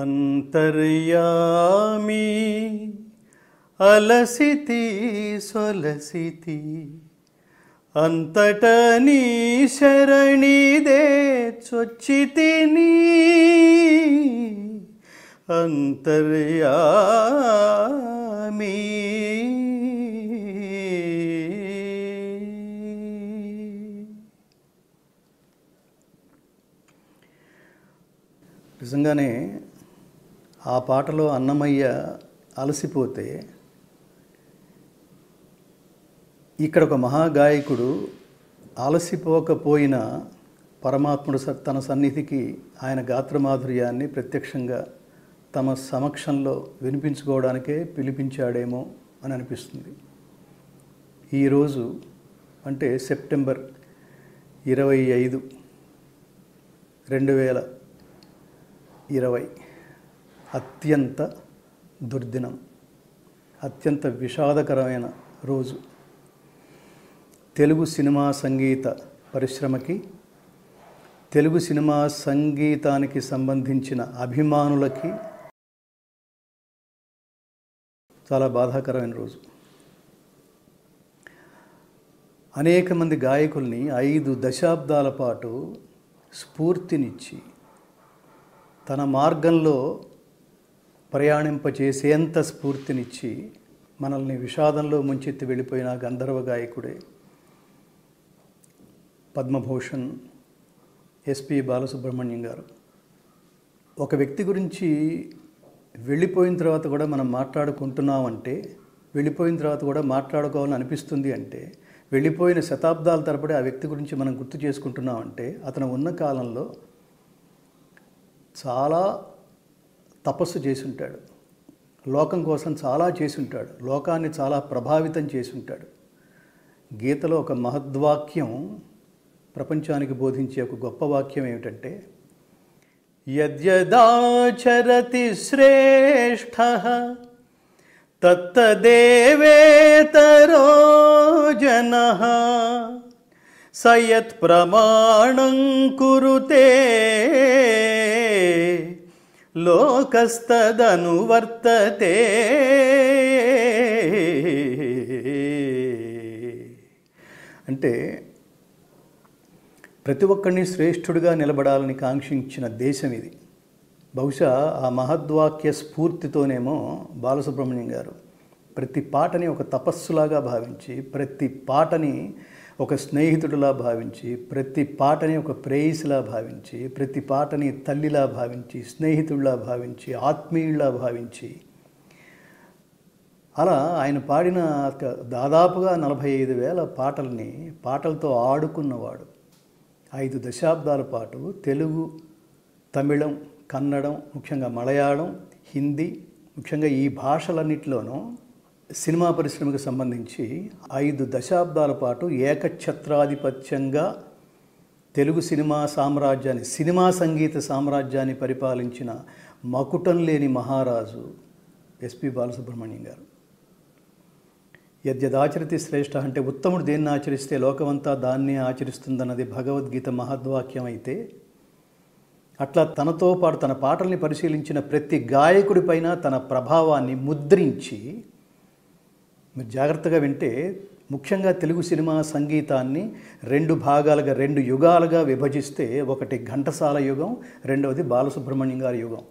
అంతర్యామి అలసితి సొలసితి అంతట నీ శరణిదే చొచ్చితిని అంతర్యామి నిజంగానే ఆ పాటలో అన్నమయ్య అలసిపోతే ఇక్కడ ఒక మహాగాయకుడు ఆలసిపోకపోయినా పరమాత్ముడు తన సన్నిధికి ఆయన గాత్రమాధుర్యాన్ని ప్రత్యక్షంగా తమ సమక్షంలో వినిపించుకోవడానికే పిలిపించాడేమో అని అనిపిస్తుంది ఈరోజు అంటే సెప్టెంబర్ ఇరవై ఐదు రెండు వేల ఇరవై అత్యంత దుర్దినం అత్యంత విషాదకరమైన రోజు తెలుగు సినిమా సంగీత పరిశ్రమకి తెలుగు సినిమా సంగీతానికి సంబంధించిన అభిమానులకి చాలా బాధాకరమైన రోజు అనేక మంది గాయకుల్ని ఐదు దశాబ్దాల పాటు స్ఫూర్తినిచ్చి తన మార్గంలో ప్రయాణింపచేసేంత స్ఫూర్తినిచ్చి మనల్ని విషాదంలో ముంచెత్తి వెళ్ళిపోయిన గంధర్వ గాయకుడే పద్మభూషణ్ ఎస్పి బాలసుబ్రహ్మణ్యం గారు ఒక వ్యక్తి గురించి వెళ్ళిపోయిన తర్వాత కూడా మనం మాట్లాడుకుంటున్నామంటే వెళ్ళిపోయిన తర్వాత కూడా మాట్లాడుకోవాలని అనిపిస్తుంది అంటే వెళ్ళిపోయిన శతాబ్దాల తరబడి ఆ వ్యక్తి గురించి మనం గుర్తు చేసుకుంటున్నామంటే అతను ఉన్న కాలంలో చాలా తపస్సు చేసుంటాడు లోకం కోసం చాలా చేసుంటాడు లోకాన్ని చాలా ప్రభావితం చేసుంటాడు గీతలో ఒక మహద్వాక్యం ప్రపంచానికి బోధించే ఒక గొప్ప వాక్యం ఏమిటంటే యద్యదాచరతి శ్రేష్ట తత్తదేవేతరో జన సయత్ ప్రమాణం కురుతే లోకస్తదనువర్తతే అంటే ప్రతి ఒక్కరిని శ్రేష్ఠుడిగా నిలబడాలని కాంక్షించిన దేశం ఇది బహుశా ఆ మహద్వాక్య స్ఫూర్తితోనేమో బాలసుబ్రహ్మణ్యం గారు ప్రతి పాటని ఒక తపస్సులాగా భావించి ప్రతి పాటని ఒక స్నేహితుడిలా భావించి ప్రతి పాటని ఒక ప్రేయసిలా భావించి ప్రతి పాటని తల్లిలా భావించి స్నేహితుడిలా భావించి ఆత్మీయుడిలా భావించి అలా ఆయన పాడిన దాదాపుగా నలభై ఐదు వేల పాటల్ని పాటలతో ఆడుకున్నవాడు ఐదు దశాబ్దాల పాటు తెలుగు తమిళం కన్నడం ముఖ్యంగా మలయాళం హిందీ ముఖ్యంగా ఈ భాషలన్నిటిలోనూ సినిమా పరిశ్రమకు సంబంధించి ఐదు దశాబ్దాల పాటు ఏకఛత్రాధిపత్యంగా తెలుగు సినిమా సామ్రాజ్యాన్ని సినిమా సంగీత సామ్రాజ్యాన్ని పరిపాలించిన మకుటం లేని మహారాజు ఎస్పి బాలసుబ్రహ్మణ్యం గారు యద్యదాచరితి శ్రేష్ఠ అంటే ఉత్తముడు దేన్ని ఆచరిస్తే లోకమంతా దాన్నే ఆచరిస్తుందన్నది భగవద్గీత మహద్వాక్యం అయితే అట్లా తనతో పాటు తన పాటల్ని పరిశీలించిన ప్రతి గాయకుడిపైన తన ప్రభావాన్ని ముద్రించి మీరు జాగ్రత్తగా వింటే ముఖ్యంగా తెలుగు సినిమా సంగీతాన్ని రెండు భాగాలుగా రెండు యుగాలుగా విభజిస్తే ఒకటి ఘంటసాల యుగం రెండవది బాలసుబ్రహ్మణ్యం గారి యుగం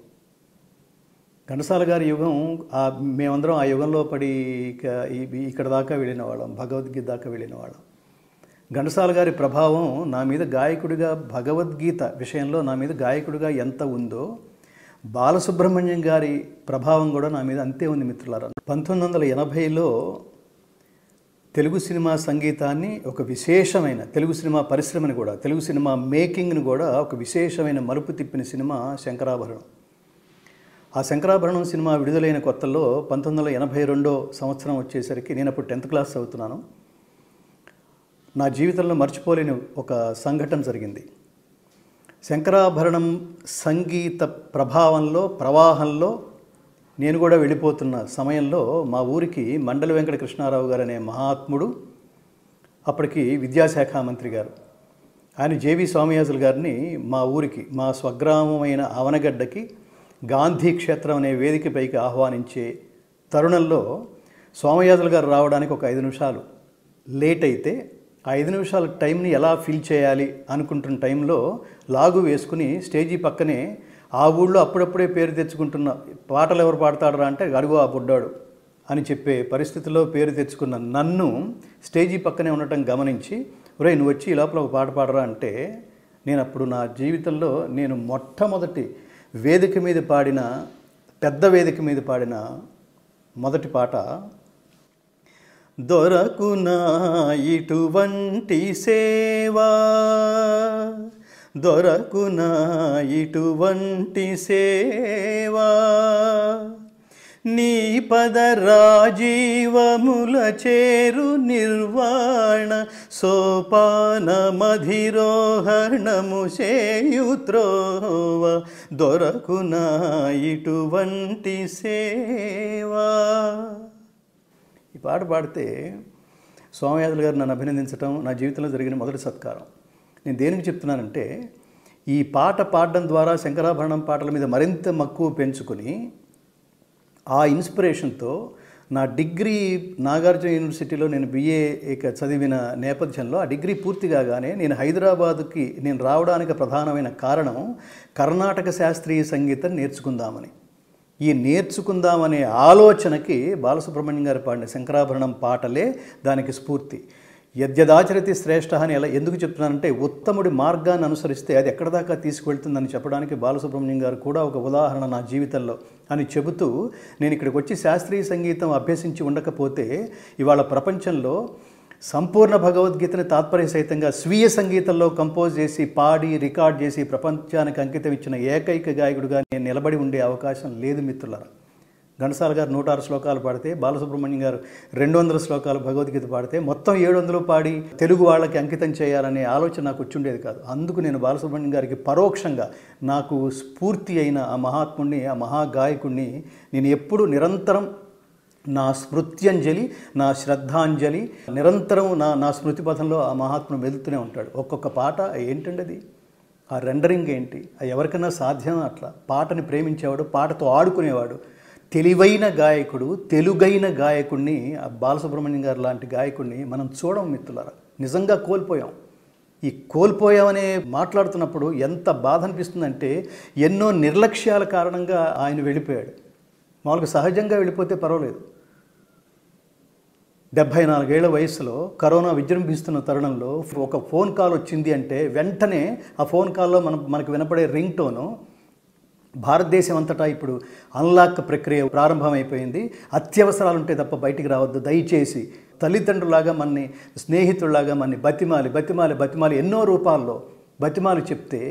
ఘంటసాల గారి యుగం ఆ మేమందరం ఆ యుగంలో పడి ఇక్కడ దాకా వెళ్ళిన వాళ్ళం భగవద్గీత దాకా వెళ్ళిన వాళ్ళం ఘంటసాల గారి ప్రభావం నా మీద గాయకుడిగా భగవద్గీత విషయంలో నా మీద గాయకుడిగా ఎంత ఉందో బాలసుబ్రహ్మణ్యం గారి ప్రభావం కూడా నా మీద అంతే ఉంది మిత్రులారా పంతొమ్మిది వందల ఎనభైలో తెలుగు సినిమా సంగీతాన్ని ఒక విశేషమైన తెలుగు సినిమా పరిశ్రమని కూడా తెలుగు సినిమా మేకింగ్ని కూడా ఒక విశేషమైన మలుపు తిప్పిన సినిమా శంకరాభరణం ఆ శంకరాభరణం సినిమా విడుదలైన కొత్తలో పంతొమ్మిది వందల ఎనభై రెండో సంవత్సరం వచ్చేసరికి నేను అప్పుడు టెన్త్ క్లాస్ చదువుతున్నాను నా జీవితంలో మర్చిపోలేని ఒక సంఘటన జరిగింది శంకరాభరణం సంగీత ప్రభావంలో ప్రవాహంలో నేను కూడా వెళ్ళిపోతున్న సమయంలో మా ఊరికి మండలి వెంకట కృష్ణారావు గారు అనే మహాత్ముడు అప్పటికి విద్యాశాఖ మంత్రి గారు ఆయన జేవి స్వామియాజుల గారిని మా ఊరికి మా స్వగ్రామమైన ఆవనగడ్డకి గాంధీ క్షేత్రం అనే వేదికపైకి ఆహ్వానించే తరుణంలో సోమయాజులు గారు రావడానికి ఒక ఐదు నిమిషాలు లేట్ అయితే ఐదు నిమిషాల టైంని ఎలా ఫిల్ చేయాలి అనుకుంటున్న టైంలో లాగు వేసుకుని స్టేజీ పక్కనే ఆ ఊళ్ళో అప్పుడప్పుడే పేరు తెచ్చుకుంటున్న పాటలు ఎవరు పాడతాడరా అంటే గడుగు ఆ బుడ్డాడు అని చెప్పే పరిస్థితిలో పేరు తెచ్చుకున్న నన్ను స్టేజీ పక్కనే ఉండటం గమనించి ఒరే నువ్వు వచ్చి ఈ లోపల ఒక పాట పాడరా అంటే నేను అప్పుడు నా జీవితంలో నేను మొట్టమొదటి వేదిక మీద పాడిన పెద్ద వేదిక మీద పాడిన మొదటి పాట దొరకునా ఇటువంటి సేవా దొరకునా ఇటువంటి సేవా నీ పద రాజీవముల చేరు నిర్వాణ సోపానమధిరోహణము చేయుత్రోవ దొరకునా ఇటువంటి సేవా పాట పాడితే సోమయాజులు గారు నన్ను అభినందించడం నా జీవితంలో జరిగిన మొదటి సత్కారం నేను దేనికి చెప్తున్నానంటే ఈ పాట పాడడం ద్వారా శంకరాభరణం పాటల మీద మరింత మక్కువ పెంచుకుని ఆ ఇన్స్పిరేషన్తో నా డిగ్రీ నాగార్జున యూనివర్సిటీలో నేను బిఏ చదివిన నేపథ్యంలో ఆ డిగ్రీ పూర్తి కాగానే నేను హైదరాబాదుకి నేను రావడానికి ప్రధానమైన కారణం కర్ణాటక శాస్త్రీయ సంగీతం నేర్చుకుందామని ఈ నేర్చుకుందామనే ఆలోచనకి బాలసుబ్రహ్మణ్యం గారు పాడిన శంకరాభరణం పాటలే దానికి స్ఫూర్తి యద్యదాచరతి శ్రేష్ఠ అని ఎలా ఎందుకు చెప్తున్నానంటే ఉత్తముడి మార్గాన్ని అనుసరిస్తే అది ఎక్కడ దాకా తీసుకువెళ్తుందని చెప్పడానికి బాలసుబ్రహ్మణ్యం గారు కూడా ఒక ఉదాహరణ నా జీవితంలో అని చెబుతూ నేను ఇక్కడికి వచ్చి శాస్త్రీయ సంగీతం అభ్యసించి ఉండకపోతే ఇవాళ ప్రపంచంలో సంపూర్ణ భగవద్గీతని తాత్పర్య సహితంగా స్వీయ సంగీతంలో కంపోజ్ చేసి పాడి రికార్డ్ చేసి ప్రపంచానికి అంకితం ఇచ్చిన ఏకైక గాయకుడుగా నేను నిలబడి ఉండే అవకాశం లేదు మిత్రులారా ఘనసాల గారు నూట ఆరు శ్లోకాలు పాడితే బాలసుబ్రహ్మణ్యం గారు రెండు వందల శ్లోకాలు భగవద్గీత పాడితే మొత్తం ఏడు వందలు పాడి తెలుగు వాళ్ళకి అంకితం చేయాలనే ఆలోచన నాకు వచ్చుండేది కాదు అందుకు నేను బాలసుబ్రహ్మణ్యం గారికి పరోక్షంగా నాకు స్ఫూర్తి అయిన ఆ మహాత్ముణ్ణి ఆ మహాగాయకుణ్ణి నేను ఎప్పుడు నిరంతరం నా స్మృత్యంజలి నా శ్రద్ధాంజలి నిరంతరం నా నా స్మృతి పథంలో ఆ మహాత్ముడు మెదులుతూనే ఉంటాడు ఒక్కొక్క పాట ఏంటండి అది ఆ రెండరింగ్ ఏంటి అది ఎవరికైనా సాధ్యం అట్లా పాటని ప్రేమించేవాడు పాటతో ఆడుకునేవాడు తెలివైన గాయకుడు తెలుగైన గాయకుడిని బాలసుబ్రహ్మణ్యం గారు లాంటి గాయకుడిని మనం చూడం మిత్రులారా నిజంగా కోల్పోయాం ఈ కోల్పోయామనే మాట్లాడుతున్నప్పుడు ఎంత బాధ అనిపిస్తుందంటే ఎన్నో నిర్లక్ష్యాల కారణంగా ఆయన వెళ్ళిపోయాడు మామూలుగా సహజంగా వెళ్ళిపోతే పర్వాలేదు డెబ్బై నాలుగేళ్ల వయసులో కరోనా విజృంభిస్తున్న తరుణంలో ఒక ఫోన్ కాల్ వచ్చింది అంటే వెంటనే ఆ ఫోన్ కాల్లో మనం మనకు వినపడే రింగ్ టోను భారతదేశం అంతటా ఇప్పుడు అన్లాక్ ప్రక్రియ ప్రారంభమైపోయింది అత్యవసరాలు ఉంటే తప్ప బయటికి రావద్దు దయచేసి తల్లిదండ్రులాగా మన్ని స్నేహితుల్లాగా మన్ని బతిమాలి బతిమాలి బతిమాలి ఎన్నో రూపాల్లో బతిమాలు చెప్తే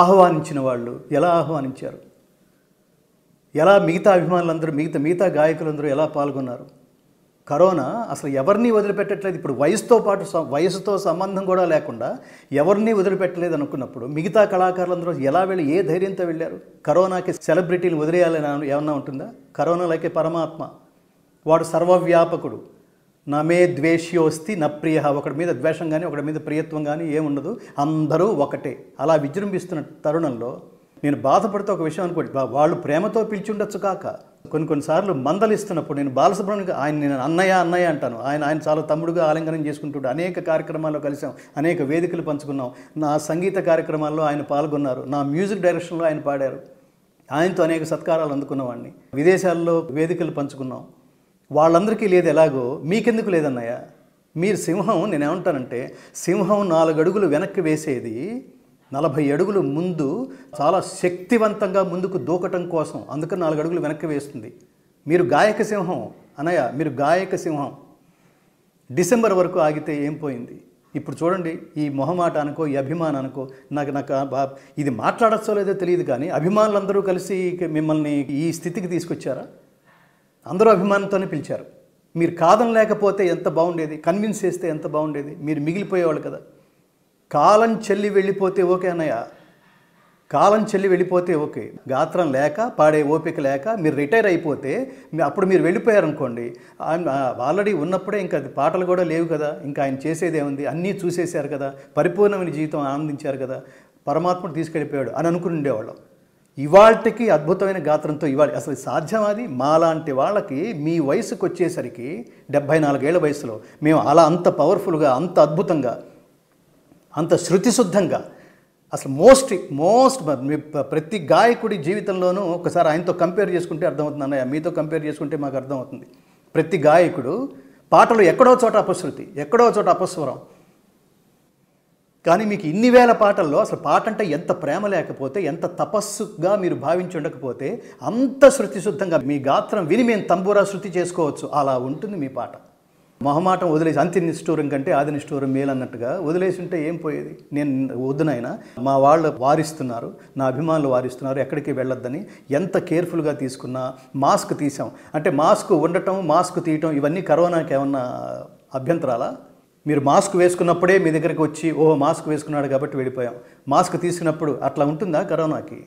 ఆహ్వానించిన వాళ్ళు ఎలా ఆహ్వానించారు ఎలా మిగతా అభిమానులందరూ మిగతా మిగతా గాయకులందరూ ఎలా పాల్గొన్నారు కరోనా అసలు ఎవరిని వదిలిపెట్టట్లేదు ఇప్పుడు వయసుతో పాటు వయసుతో సంబంధం కూడా లేకుండా ఎవరిని వదిలిపెట్టలేదు అనుకున్నప్పుడు మిగతా కళాకారులందరూ ఎలా వెళ్ళి ఏ ధైర్యంతో వెళ్ళారు కరోనాకి సెలబ్రిటీలు వదిలేయాలని ఏమన్నా ఉంటుందా కరోనా లైకే పరమాత్మ వాడు సర్వవ్యాపకుడు నమే ద్వేష్యోస్తి న ప్రియ ఒకడి మీద ద్వేషం కానీ ఒకడి మీద ప్రియత్వం కానీ ఏముండదు అందరూ ఒకటే అలా విజృంభిస్తున్న తరుణంలో నేను బాధపడితే ఒక విషయం అనుకోండి వాళ్ళు ప్రేమతో ఉండొచ్చు కాక కొన్ని కొన్నిసార్లు మందలిస్తున్నప్పుడు నేను బాలసుబ్రహ్మణ్యం ఆయన నేను అన్నయ్య అన్నయ్య అంటాను ఆయన ఆయన చాలా తమ్ముడుగా ఆలింగనం చేసుకుంటుండే అనేక కార్యక్రమాల్లో కలిసాం అనేక వేదికలు పంచుకున్నాం నా సంగీత కార్యక్రమాల్లో ఆయన పాల్గొన్నారు నా మ్యూజిక్ డైరెక్షన్లో ఆయన పాడారు ఆయనతో అనేక సత్కారాలు అందుకున్నవాడిని విదేశాల్లో వేదికలు పంచుకున్నాం వాళ్ళందరికీ లేదు ఎలాగో మీకెందుకు లేదన్నయ్య మీరు సింహం నేనేమంటానంటే సింహం నాలుగు అడుగులు వెనక్కి వేసేది నలభై అడుగులు ముందు చాలా శక్తివంతంగా ముందుకు దూకటం కోసం అందుకని నాలుగు అడుగులు వెనక్కి వేస్తుంది మీరు గాయక సింహం అనయ్య మీరు గాయక సింహం డిసెంబర్ వరకు ఆగితే ఏం పోయింది ఇప్పుడు చూడండి ఈ మొహమాట అనుకో ఈ అనుకో నాకు నాకు ఇది మాట్లాడచ్చో లేదో తెలియదు కానీ అభిమానులందరూ కలిసి మిమ్మల్ని ఈ స్థితికి తీసుకొచ్చారా అందరూ అభిమానంతోనే పిలిచారు మీరు కాదని లేకపోతే ఎంత బాగుండేది కన్విన్స్ చేస్తే ఎంత బాగుండేది మీరు మిగిలిపోయేవాళ్ళు కదా కాలం చెల్లి వెళ్ళిపోతే ఓకే అన్నయ్య కాలం చెల్లి వెళ్ళిపోతే ఓకే గాత్రం లేక పాడే ఓపిక లేక మీరు రిటైర్ అయిపోతే అప్పుడు మీరు వెళ్ళిపోయారనుకోండి ఆల్రెడీ ఉన్నప్పుడే ఇంకా పాటలు కూడా లేవు కదా ఇంకా ఆయన ఏముంది అన్నీ చూసేశారు కదా పరిపూర్ణమైన జీవితం ఆనందించారు కదా పరమాత్మను తీసుకెళ్ళిపోయాడు అని అనుకుని ఉండేవాళ్ళం ఇవాళకి అద్భుతమైన గాత్రంతో ఇవాళ అసలు సాధ్యం అది మాలాంటి వాళ్ళకి మీ వయసుకు వచ్చేసరికి డెబ్భై నాలుగేళ్ల వయసులో మేము అలా అంత పవర్ఫుల్గా అంత అద్భుతంగా అంత శృతిశుద్ధంగా అసలు మోస్ట్ మోస్ట్ ప్రతి గాయకుడి జీవితంలోనూ ఒకసారి ఆయనతో కంపేర్ చేసుకుంటే అర్థమవుతుంది అన్నయ్య మీతో కంపేర్ చేసుకుంటే మాకు అర్థమవుతుంది ప్రతి గాయకుడు పాటలు ఎక్కడో చోట అపశృతి ఎక్కడో చోట అపస్వరం కానీ మీకు ఇన్ని వేల పాటల్లో అసలు పాట అంటే ఎంత ప్రేమ లేకపోతే ఎంత తపస్సుగా మీరు భావించి ఉండకపోతే అంత శృతిశుద్ధంగా మీ గాత్రం విని మేము తంబూరా శృతి చేసుకోవచ్చు అలా ఉంటుంది మీ పాట మొహమాటం వదిలేసి అంత్య నిష్ఠూరం కంటే ఆది నిష్ఠూరం మేలు అన్నట్టుగా వదిలేసి ఉంటే ఏం పోయేది నేను వద్దునైనా మా వాళ్ళు వారిస్తున్నారు నా అభిమానులు వారిస్తున్నారు ఎక్కడికి వెళ్ళొద్దని ఎంత కేర్ఫుల్గా తీసుకున్నా మాస్క్ తీసాం అంటే మాస్క్ ఉండటం మాస్క్ తీయటం ఇవన్నీ కరోనాకి ఏమన్నా అభ్యంతరాలా మీరు మాస్క్ వేసుకున్నప్పుడే మీ దగ్గరికి వచ్చి ఓహో మాస్క్ వేసుకున్నాడు కాబట్టి వెళ్ళిపోయాం మాస్క్ తీసుకున్నప్పుడు అట్లా ఉంటుందా కరోనాకి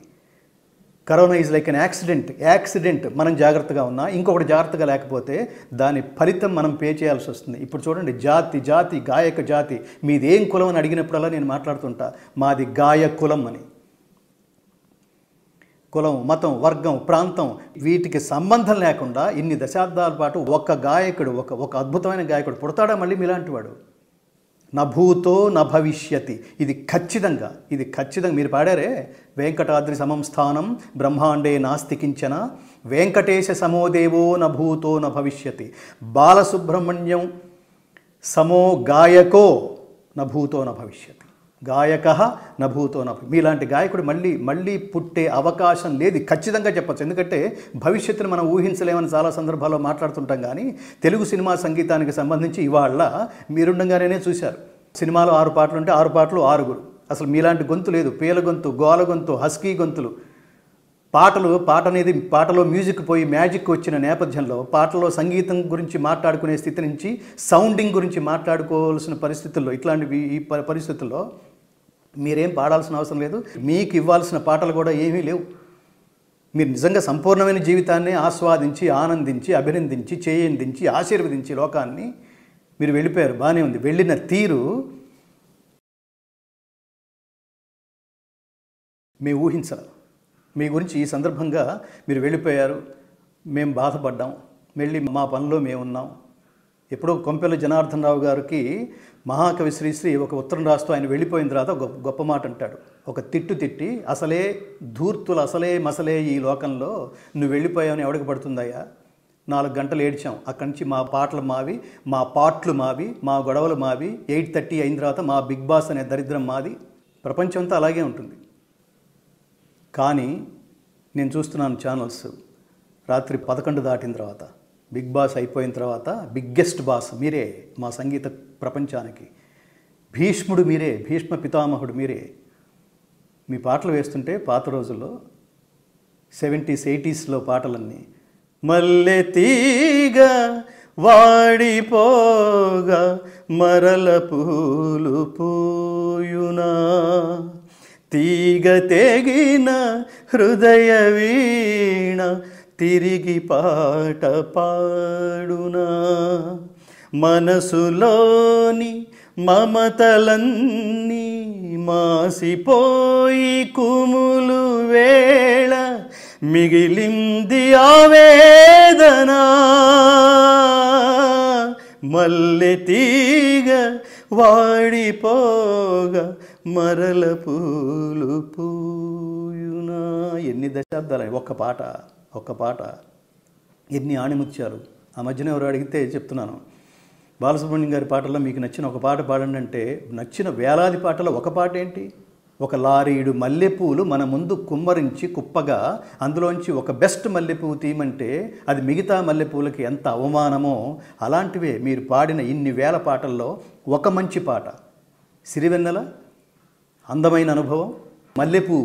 corona is like an accident accident మనం జాగ్రత్తగా ఉన్నా ఇంకొకటి జాగ్రత్తగా లేకపోతే దాని ఫలితం మనం పే చేయాల్సి వస్తుంది ఇప్పుడు చూడండి జాతి జాతి గాయక జాతి మీది ఏం కులం అని అడిగినప్పుడల్లా నేను మాట్లాడుతుంటా మాది గాయ కులం అని కులం మతం వర్గం ప్రాంతం వీటికి సంబంధం లేకుండా ఇన్ని దశాబ్దాల పాటు ఒక గాయకుడు ఒక ఒక అద్భుతమైన గాయకుడు పుడతాడా మళ్ళీ మీలాంటి వాడు నభూతో నభవిష్యతి ఇది ఖచ్చితంగా ఇది ఖచ్చితంగా మీరు పాడారే వెంకటాద్రి సమం స్థానం బ్రహ్మాండే నాస్తికించన వెంకటేశ సమోదేవో నభూతో నభవిష్యతి బాలసుబ్రహ్మణ్యం సమో గాయకో నభూతో నభవిష్యతి గాయక నభూతో నభూతోనపి మీలాంటి గాయకుడు మళ్ళీ మళ్ళీ పుట్టే అవకాశం లేదు ఖచ్చితంగా చెప్పచ్చు ఎందుకంటే భవిష్యత్తును మనం ఊహించలేమని చాలా సందర్భాల్లో మాట్లాడుతుంటాం కానీ తెలుగు సినిమా సంగీతానికి సంబంధించి ఇవాళ మీరుండగానే చూశారు సినిమాలో ఆరు పాటలు ఉంటే ఆరు పాటలు ఆరుగురు అసలు మీలాంటి గొంతు లేదు పేల గొంతు గోల గొంతు హస్కీ గొంతులు పాటలు పాట అనేది పాటలో మ్యూజిక్ పోయి మ్యాజిక్ వచ్చిన నేపథ్యంలో పాటలో సంగీతం గురించి మాట్లాడుకునే స్థితి నుంచి సౌండింగ్ గురించి మాట్లాడుకోవాల్సిన పరిస్థితుల్లో ఇట్లాంటివి ఈ పరిస్థితుల్లో మీరేం పాడాల్సిన అవసరం లేదు మీకు ఇవ్వాల్సిన పాటలు కూడా ఏమీ లేవు మీరు నిజంగా సంపూర్ణమైన జీవితాన్ని ఆస్వాదించి ఆనందించి అభినందించి చేయందించి ఆశీర్వదించి లోకాన్ని మీరు వెళ్ళిపోయారు బాగానే ఉంది వెళ్ళిన తీరు మేము ఊహించలేం మీ గురించి ఈ సందర్భంగా మీరు వెళ్ళిపోయారు మేము బాధపడ్డాం మళ్ళీ మా పనిలో మేము ఉన్నాం ఎప్పుడో కొంపెల జనార్దన్ రావు గారికి మహాకవి శ్రీశ్రీ ఒక ఉత్తరం రాస్తూ ఆయన వెళ్ళిపోయిన తర్వాత గొప్ప మాట అంటాడు ఒక తిట్టు తిట్టి అసలే ధూర్తులు అసలే మసలే ఈ లోకంలో నువ్వు వెళ్ళిపోయావని ఎవడికి పడుతుందయ్యా నాలుగు గంటలు ఏడ్చాం అక్కడి నుంచి మా పాటలు మావి మా పాటలు మావి మా గొడవలు మావి ఎయిట్ థర్టీ అయిన తర్వాత మా బిగ్ బాస్ అనే దరిద్రం మాది ప్రపంచం అంతా అలాగే ఉంటుంది కానీ నేను చూస్తున్నాను ఛానల్స్ రాత్రి పదకొండు దాటిన తర్వాత బిగ్ బాస్ అయిపోయిన తర్వాత బిగ్గెస్ట్ బాస్ మీరే మా సంగీత ప్రపంచానికి భీష్ముడు మీరే భీష్మ పితామహుడు మీరే మీ పాటలు వేస్తుంటే పాత రోజుల్లో సెవెంటీస్ ఎయిటీస్లో పాటలన్నీ మల్లె తీగ వాడిపోగా మరల పూలు పూయునా తీగ తెగిన హృదయ వీణ తిరిగి పాట పాడునా మనసులోని మమతలన్నీ మాసిపోయి కుములు వేళ మిగిలింది ఆవేదన మల్లె తీగ వాడిపోగా మరల పూలు పూయునా ఎన్ని దశాబ్దాలు ఒక్క పాట ఒక్క పాట ఎన్ని ఆణిముత్యాలు ఆ మధ్యన ఎవరు అడిగితే చెప్తున్నాను బాలసుబ్రహ్మణ్యం గారి పాటల్లో మీకు నచ్చిన ఒక పాట పాడండి అంటే నచ్చిన వేలాది పాటలో ఒక పాట ఏంటి ఒక లారీడు మల్లెపూలు మన ముందు కుమ్మరించి కుప్పగా అందులోంచి ఒక బెస్ట్ మల్లెపూ తీయమంటే అది మిగతా మల్లెపూలకి ఎంత అవమానమో అలాంటివే మీరు పాడిన ఇన్ని వేల పాటల్లో ఒక మంచి పాట సిరివెన్నెల అందమైన అనుభవం మల్లెపూ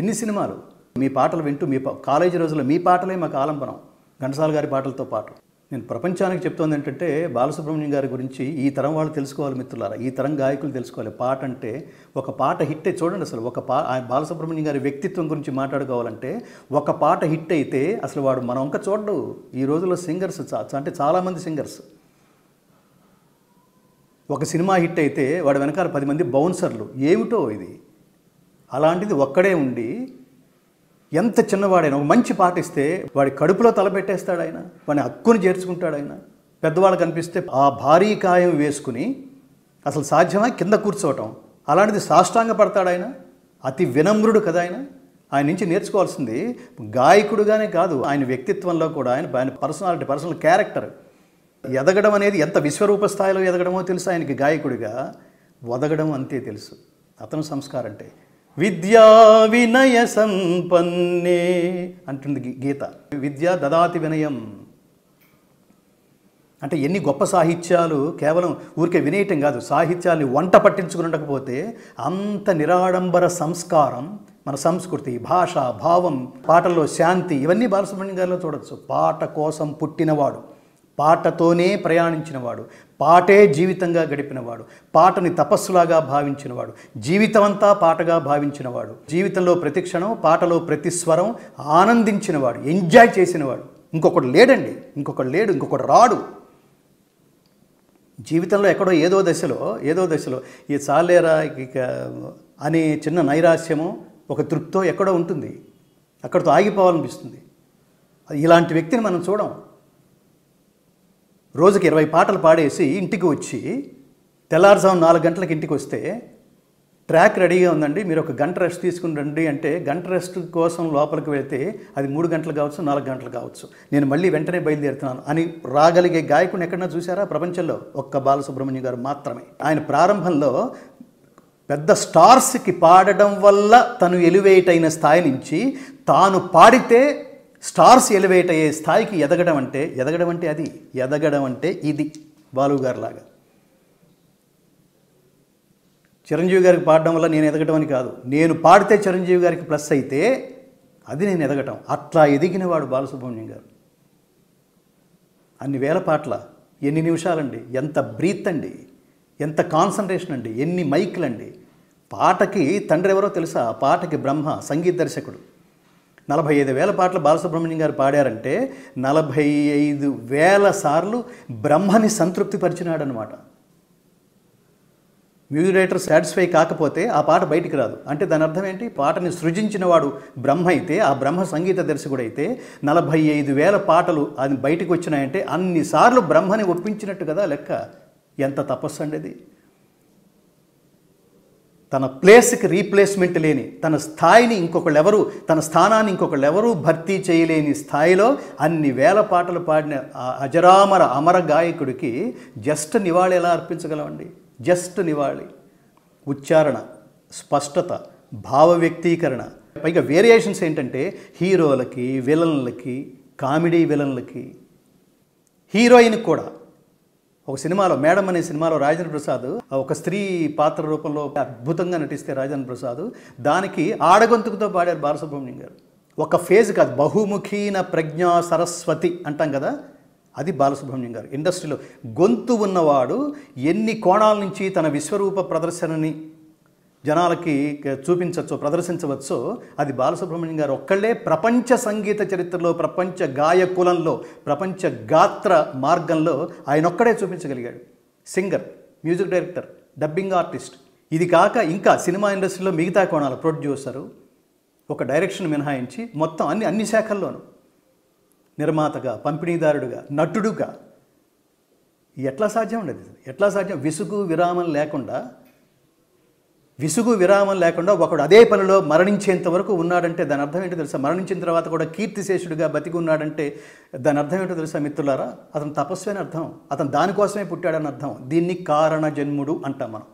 ఎన్ని సినిమాలు మీ పాటలు వింటూ మీ కాలేజీ రోజుల్లో మీ పాటలే మాకు ఆలంబనం ఘంటసాల గారి పాటలతో పాటు నేను ప్రపంచానికి చెప్తోంది ఏంటంటే బాలసుబ్రహ్మణ్యం గారి గురించి ఈ తరం వాళ్ళు తెలుసుకోవాలి మిత్రులారా ఈ తరం గాయకులు తెలుసుకోవాలి పాట అంటే ఒక పాట హిట్ చూడండి అసలు ఒక పా బాలసుబ్రహ్మణ్యం గారి వ్యక్తిత్వం గురించి మాట్లాడుకోవాలంటే ఒక పాట హిట్ అయితే అసలు వాడు మనం ఇంకా చూడడు ఈ రోజుల్లో సింగర్స్ అంటే చాలామంది సింగర్స్ ఒక సినిమా హిట్ అయితే వాడు వెనకాల పది మంది బౌన్సర్లు ఏమిటో ఇది అలాంటిది ఒక్కడే ఉండి ఎంత చిన్నవాడైనా ఒక మంచి పాట ఇస్తే వాడి కడుపులో తలపెట్టేస్తాడు ఆయన వాడిని హక్కుని చేర్చుకుంటాడు ఆయన పెద్దవాళ్ళు కనిపిస్తే ఆ భారీ కాయం వేసుకుని అసలు సాధ్యమా కింద కూర్చోవటం అలాంటిది సాష్టాంగ పడతాడు ఆయన అతి వినమ్రుడు కదా ఆయన ఆయన నుంచి నేర్చుకోవాల్సింది గాయకుడుగానే కాదు ఆయన వ్యక్తిత్వంలో కూడా ఆయన ఆయన పర్సనాలిటీ పర్సనల్ క్యారెక్టర్ ఎదగడం అనేది ఎంత విశ్వరూప స్థాయిలో ఎదగడమో తెలుసు ఆయనకి గాయకుడిగా వదగడం అంతే తెలుసు అతను సంస్కారం అంటే విద్యా వినయ సంపన్నే అంటుంది గీత విద్య దదాతి వినయం అంటే ఎన్ని గొప్ప సాహిత్యాలు కేవలం ఊరికే వినేయటం కాదు సాహిత్యాన్ని వంట పట్టించుకుని ఉండకపోతే అంత నిరాడంబర సంస్కారం మన సంస్కృతి భాష భావం పాటల్లో శాంతి ఇవన్నీ బాలసుబ్రహ్మణ్యం గారిలో చూడొచ్చు పాట కోసం పుట్టినవాడు పాటతోనే ప్రయాణించినవాడు పాటే జీవితంగా గడిపినవాడు పాటని తపస్సులాగా భావించినవాడు జీవితమంతా పాటగా భావించినవాడు జీవితంలో ప్రతి క్షణం పాటలో ప్రతి స్వరం ఆనందించినవాడు ఎంజాయ్ చేసినవాడు ఇంకొకడు లేడండి ఇంకొకడు లేడు ఇంకొకడు రాడు జీవితంలో ఎక్కడో ఏదో దశలో ఏదో దశలో ఈ చాలేరా ఇక అనే చిన్న నైరాస్యము ఒక తృప్తో ఎక్కడో ఉంటుంది అక్కడితో ఆగిపోవాలనిపిస్తుంది ఇలాంటి వ్యక్తిని మనం చూడం రోజుకి ఇరవై పాటలు పాడేసి ఇంటికి వచ్చి తెల్లారుజాము నాలుగు గంటలకు ఇంటికి వస్తే ట్రాక్ రెడీగా ఉందండి మీరు ఒక గంట రెస్ట్ తీసుకుని రండి అంటే గంట రెస్ట్ కోసం లోపలికి వెళ్తే అది మూడు గంటలు కావచ్చు నాలుగు గంటలు కావచ్చు నేను మళ్ళీ వెంటనే బయలుదేరుతున్నాను అని రాగలిగే గాయకుని ఎక్కడన్నా చూసారా ప్రపంచంలో ఒక్క బాలసుబ్రహ్మణ్యం గారు మాత్రమే ఆయన ప్రారంభంలో పెద్ద స్టార్స్కి పాడడం వల్ల తను ఎలివేట్ అయిన స్థాయి నుంచి తాను పాడితే స్టార్స్ ఎలివేట్ అయ్యే స్థాయికి ఎదగడం అంటే ఎదగడం అంటే అది ఎదగడం అంటే ఇది బాలు గారిలాగా చిరంజీవి గారికి పాడడం వల్ల నేను ఎదగటం అని కాదు నేను పాడితే చిరంజీవి గారికి ప్లస్ అయితే అది నేను ఎదగటం అట్లా ఎదిగినవాడు బాలసుబ్రహ్మణ్యం గారు అన్ని వేల పాటల ఎన్ని నిమిషాలండి ఎంత బ్రీత్ అండి ఎంత కాన్సన్ట్రేషన్ అండి ఎన్ని మైకులండి పాటకి తండ్రి ఎవరో తెలుసా పాటకి బ్రహ్మ సంగీత దర్శకుడు నలభై ఐదు వేల పాటలు బాలసుబ్రహ్మణ్యం గారు పాడారంటే నలభై ఐదు వేల సార్లు బ్రహ్మని సంతృప్తిపరిచినాడనమాట మ్యూజిక్ డైరెక్టర్ సాటిస్ఫై కాకపోతే ఆ పాట బయటికి రాదు అంటే దాని అర్థం ఏంటి పాటని సృజించినవాడు బ్రహ్మ అయితే ఆ బ్రహ్మ సంగీత దర్శకుడు అయితే నలభై ఐదు వేల పాటలు అది బయటకు వచ్చినాయంటే అన్నిసార్లు బ్రహ్మని ఒప్పించినట్టు కదా లెక్క ఎంత తపస్సు అండి తన ప్లేస్కి రీప్లేస్మెంట్ లేని తన స్థాయిని ఇంకొకళ్ళు ఎవరు తన స్థానాన్ని ఇంకొకళ్ళు ఎవరు భర్తీ చేయలేని స్థాయిలో అన్ని వేల పాటలు పాడిన అజరామర అమర గాయకుడికి జస్ట్ నివాళి ఎలా అర్పించగలమండి జస్ట్ నివాళి ఉచ్చారణ స్పష్టత భావ వ్యక్తీకరణ పైగా వేరియేషన్స్ ఏంటంటే హీరోలకి విలన్లకి కామెడీ విలన్లకి హీరోయిన్కి కూడా ఒక సినిమాలో మేడం అనే సినిమాలో రాజేంద్ర ప్రసాద్ ఒక స్త్రీ పాత్ర రూపంలో అద్భుతంగా నటిస్తే రాజేంద్ర ప్రసాద్ దానికి ఆడగొంతుకుతో పాడారు బాలసుబ్రహ్మణ్యం గారు ఒక ఫేజ్ కాదు బహుముఖీన ప్రజ్ఞా సరస్వతి అంటాం కదా అది బాలసుబ్రహ్మణ్యం గారు ఇండస్ట్రీలో గొంతు ఉన్నవాడు ఎన్ని కోణాల నుంచి తన విశ్వరూప ప్రదర్శనని జనాలకి చూపించవచ్చు ప్రదర్శించవచ్చు అది బాలసుబ్రహ్మణ్యం గారు ఒక్కళ్ళే ప్రపంచ సంగీత చరిత్రలో ప్రపంచ గాయకులంలో ప్రపంచ గాత్ర మార్గంలో ఆయన ఒక్కడే చూపించగలిగాడు singer music director dubbing artist ఇది కాక ఇంకా సినిమా ఇండస్ట్రీలో మిగతా కోణాలు ప్రొడ్యూసరు ఒక డైరెక్షన్ మినహాయించి మొత్తం అన్ని అన్ని శాఖల్లోనూ నిర్మాతగా పంపిణీదారుడుగా నటుడుగా ఎట్లా సాధ్యం ఉండేది ఎట్లా సాధ్యం విసుగు విరామం లేకుండా విసుగు విరామం లేకుండా ఒకడు అదే పనిలో మరణించేంత వరకు ఉన్నాడంటే దాని అర్థం ఏంటో తెలుసా మరణించిన తర్వాత కూడా కీర్తిశేషుడిగా బతికి ఉన్నాడంటే దాని అర్థం ఏంటో తెలుసా మిత్రులారా అతను తపస్సు అని అర్థం అతను దానికోసమే పుట్టాడని అర్థం దీన్ని కారణ జన్ముడు అంటాం మనం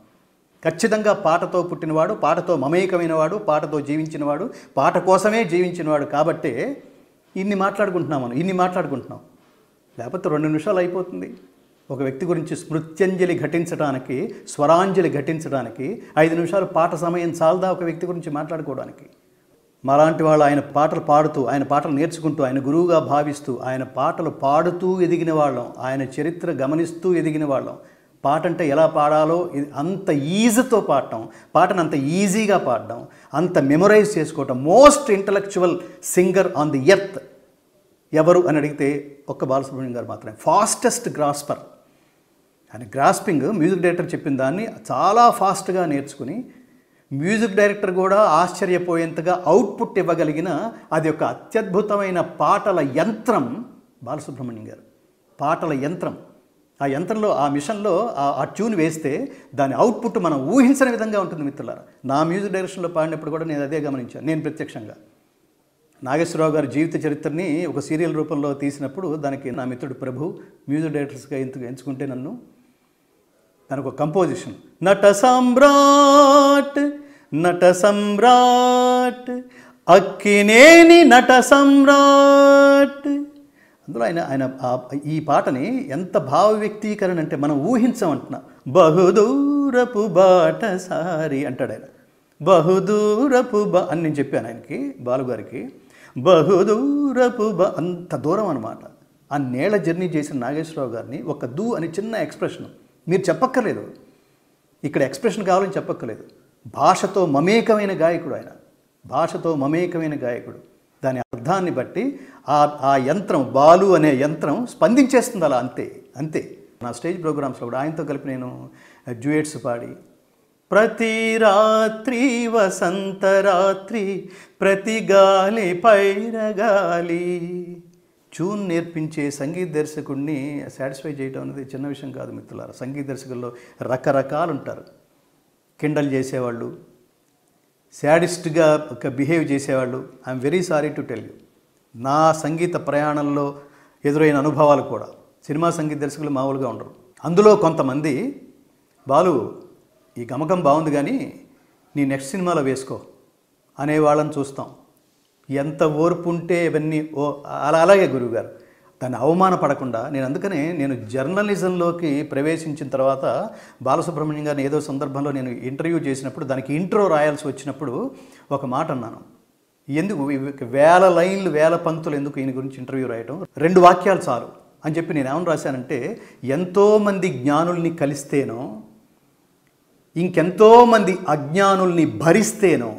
ఖచ్చితంగా పాటతో పుట్టినవాడు పాటతో మమేకమైనవాడు పాటతో జీవించినవాడు పాట కోసమే జీవించినవాడు కాబట్టే ఇన్ని మాట్లాడుకుంటున్నాం మనం ఇన్ని మాట్లాడుకుంటున్నాం లేకపోతే రెండు నిమిషాలు అయిపోతుంది ఒక వ్యక్తి గురించి స్మృత్యంజలి ఘటించడానికి స్వరాంజలి ఘటించడానికి ఐదు నిమిషాలు పాట సమయం చాలదా ఒక వ్యక్తి గురించి మాట్లాడుకోవడానికి మలాంటి వాళ్ళు ఆయన పాటలు పాడుతూ ఆయన పాటలు నేర్చుకుంటూ ఆయన గురువుగా భావిస్తూ ఆయన పాటలు పాడుతూ ఎదిగిన వాళ్ళం ఆయన చరిత్ర గమనిస్తూ ఎదిగిన వాళ్ళం పాట అంటే ఎలా పాడాలో అంత ఈజీతో పాడటం పాటను అంత ఈజీగా పాడడం అంత మెమొరైజ్ చేసుకోవటం most intellectual singer on the earth ఎవరు అని అడిగితే ఒక్క బాలసుబ్రహ్మణ్యం గారు మాత్రమే ఫాస్టెస్ట్ గ్రాస్పర్ అని గ్రాస్పింగ్ మ్యూజిక్ డైరెక్టర్ చెప్పిన దాన్ని చాలా ఫాస్ట్గా నేర్చుకుని మ్యూజిక్ డైరెక్టర్ కూడా ఆశ్చర్యపోయేంతగా అవుట్పుట్ ఇవ్వగలిగిన అది ఒక అత్యద్భుతమైన పాటల యంత్రం బాలసుబ్రహ్మణ్యం గారు పాటల యంత్రం ఆ యంత్రంలో ఆ మిషన్లో ఆ ట్యూన్ వేస్తే దాని అవుట్పుట్ మనం ఊహించని విధంగా ఉంటుంది మిత్రులారా నా మ్యూజిక్ డైరెక్షన్లో పాడినప్పుడు కూడా నేను అదే గమనించాను నేను ప్రత్యక్షంగా నాగేశ్వరరావు గారి జీవిత చరిత్రని ఒక సీరియల్ రూపంలో తీసినప్పుడు దానికి నా మిత్రుడు ప్రభు మ్యూజిక్ డైరెక్టర్స్గా ఎంత ఎంచుకుంటే నన్ను దానికి ఒక కంపోజిషన్ నట సమ్రాట్ నట సమ్రాట్ అక్కినేని నట సమ్రాట్ అందులో ఆయన ఆయన ఈ పాటని ఎంత భావ వ్యక్తీకరణ అంటే మనం ఊహించమంటున్నా బహుదూరపు బాట సారి అంటాడు ఆయన బహుదూరపు బ అని నేను చెప్పాను ఆయనకి బాలుగారికి బహుదూరపు బ అంత దూరం అనమాట ఆ నేల జర్నీ చేసిన నాగేశ్వరరావు గారిని ఒక దూ అని చిన్న ఎక్స్ప్రెషన్ మీరు చెప్పక్కర్లేదు ఇక్కడ ఎక్స్ప్రెషన్ కావాలని చెప్పక్కర్లేదు భాషతో మమేకమైన గాయకుడు ఆయన భాషతో మమేకమైన గాయకుడు దాని అర్థాన్ని బట్టి ఆ ఆ యంత్రం బాలు అనే యంత్రం స్పందించేస్తుంది అలా అంతే అంతే నా స్టేజ్ ప్రోగ్రామ్స్లో కూడా ఆయనతో కలిపి నేను జ్యుయేట్స్ పాడి ప్రతి రాత్రి వసంత రాత్రి ప్రతి గాలి పైరగాలి ట్యూన్ నేర్పించే సంగీత దర్శకుడిని సాటిస్ఫై చేయడం అనేది చిన్న విషయం కాదు మిత్రులారా సంగీత దర్శకుల్లో రకరకాలు ఉంటారు కిండల్ చేసేవాళ్ళు శాడిస్ట్గా ఒక బిహేవ్ చేసేవాళ్ళు I'm very sorry to tell you నా సంగీత ప్రయాణంలో ఎదురైన అనుభవాలు కూడా సినిమా సంగీత దర్శకులు మామూలుగా ఉండరు అందులో కొంతమంది బాలు ఈ గమకం బాగుంది కానీ నీ నెక్స్ట్ సినిమాలో వేసుకో అనే వాళ్ళని చూస్తాం ఎంత ఓర్పు ఉంటే ఇవన్నీ ఓ అలా అలాగే గురువుగారు దాన్ని అవమానపడకుండా నేను అందుకనే నేను జర్నలిజంలోకి ప్రవేశించిన తర్వాత బాలసుబ్రహ్మణ్యం గారిని ఏదో సందర్భంలో నేను ఇంటర్వ్యూ చేసినప్పుడు దానికి ఇంట్రో రాయాల్సి వచ్చినప్పుడు ఒక మాట అన్నాను ఎందుకు వేల లైన్లు వేల పంక్తులు ఎందుకు ఈయన గురించి ఇంటర్వ్యూ రాయటం రెండు వాక్యాలు చాలు అని చెప్పి నేను ఏమని రాశానంటే ఎంతోమంది జ్ఞానుల్ని కలిస్తేనో ఇంకెంతోమంది అజ్ఞానుల్ని భరిస్తేనో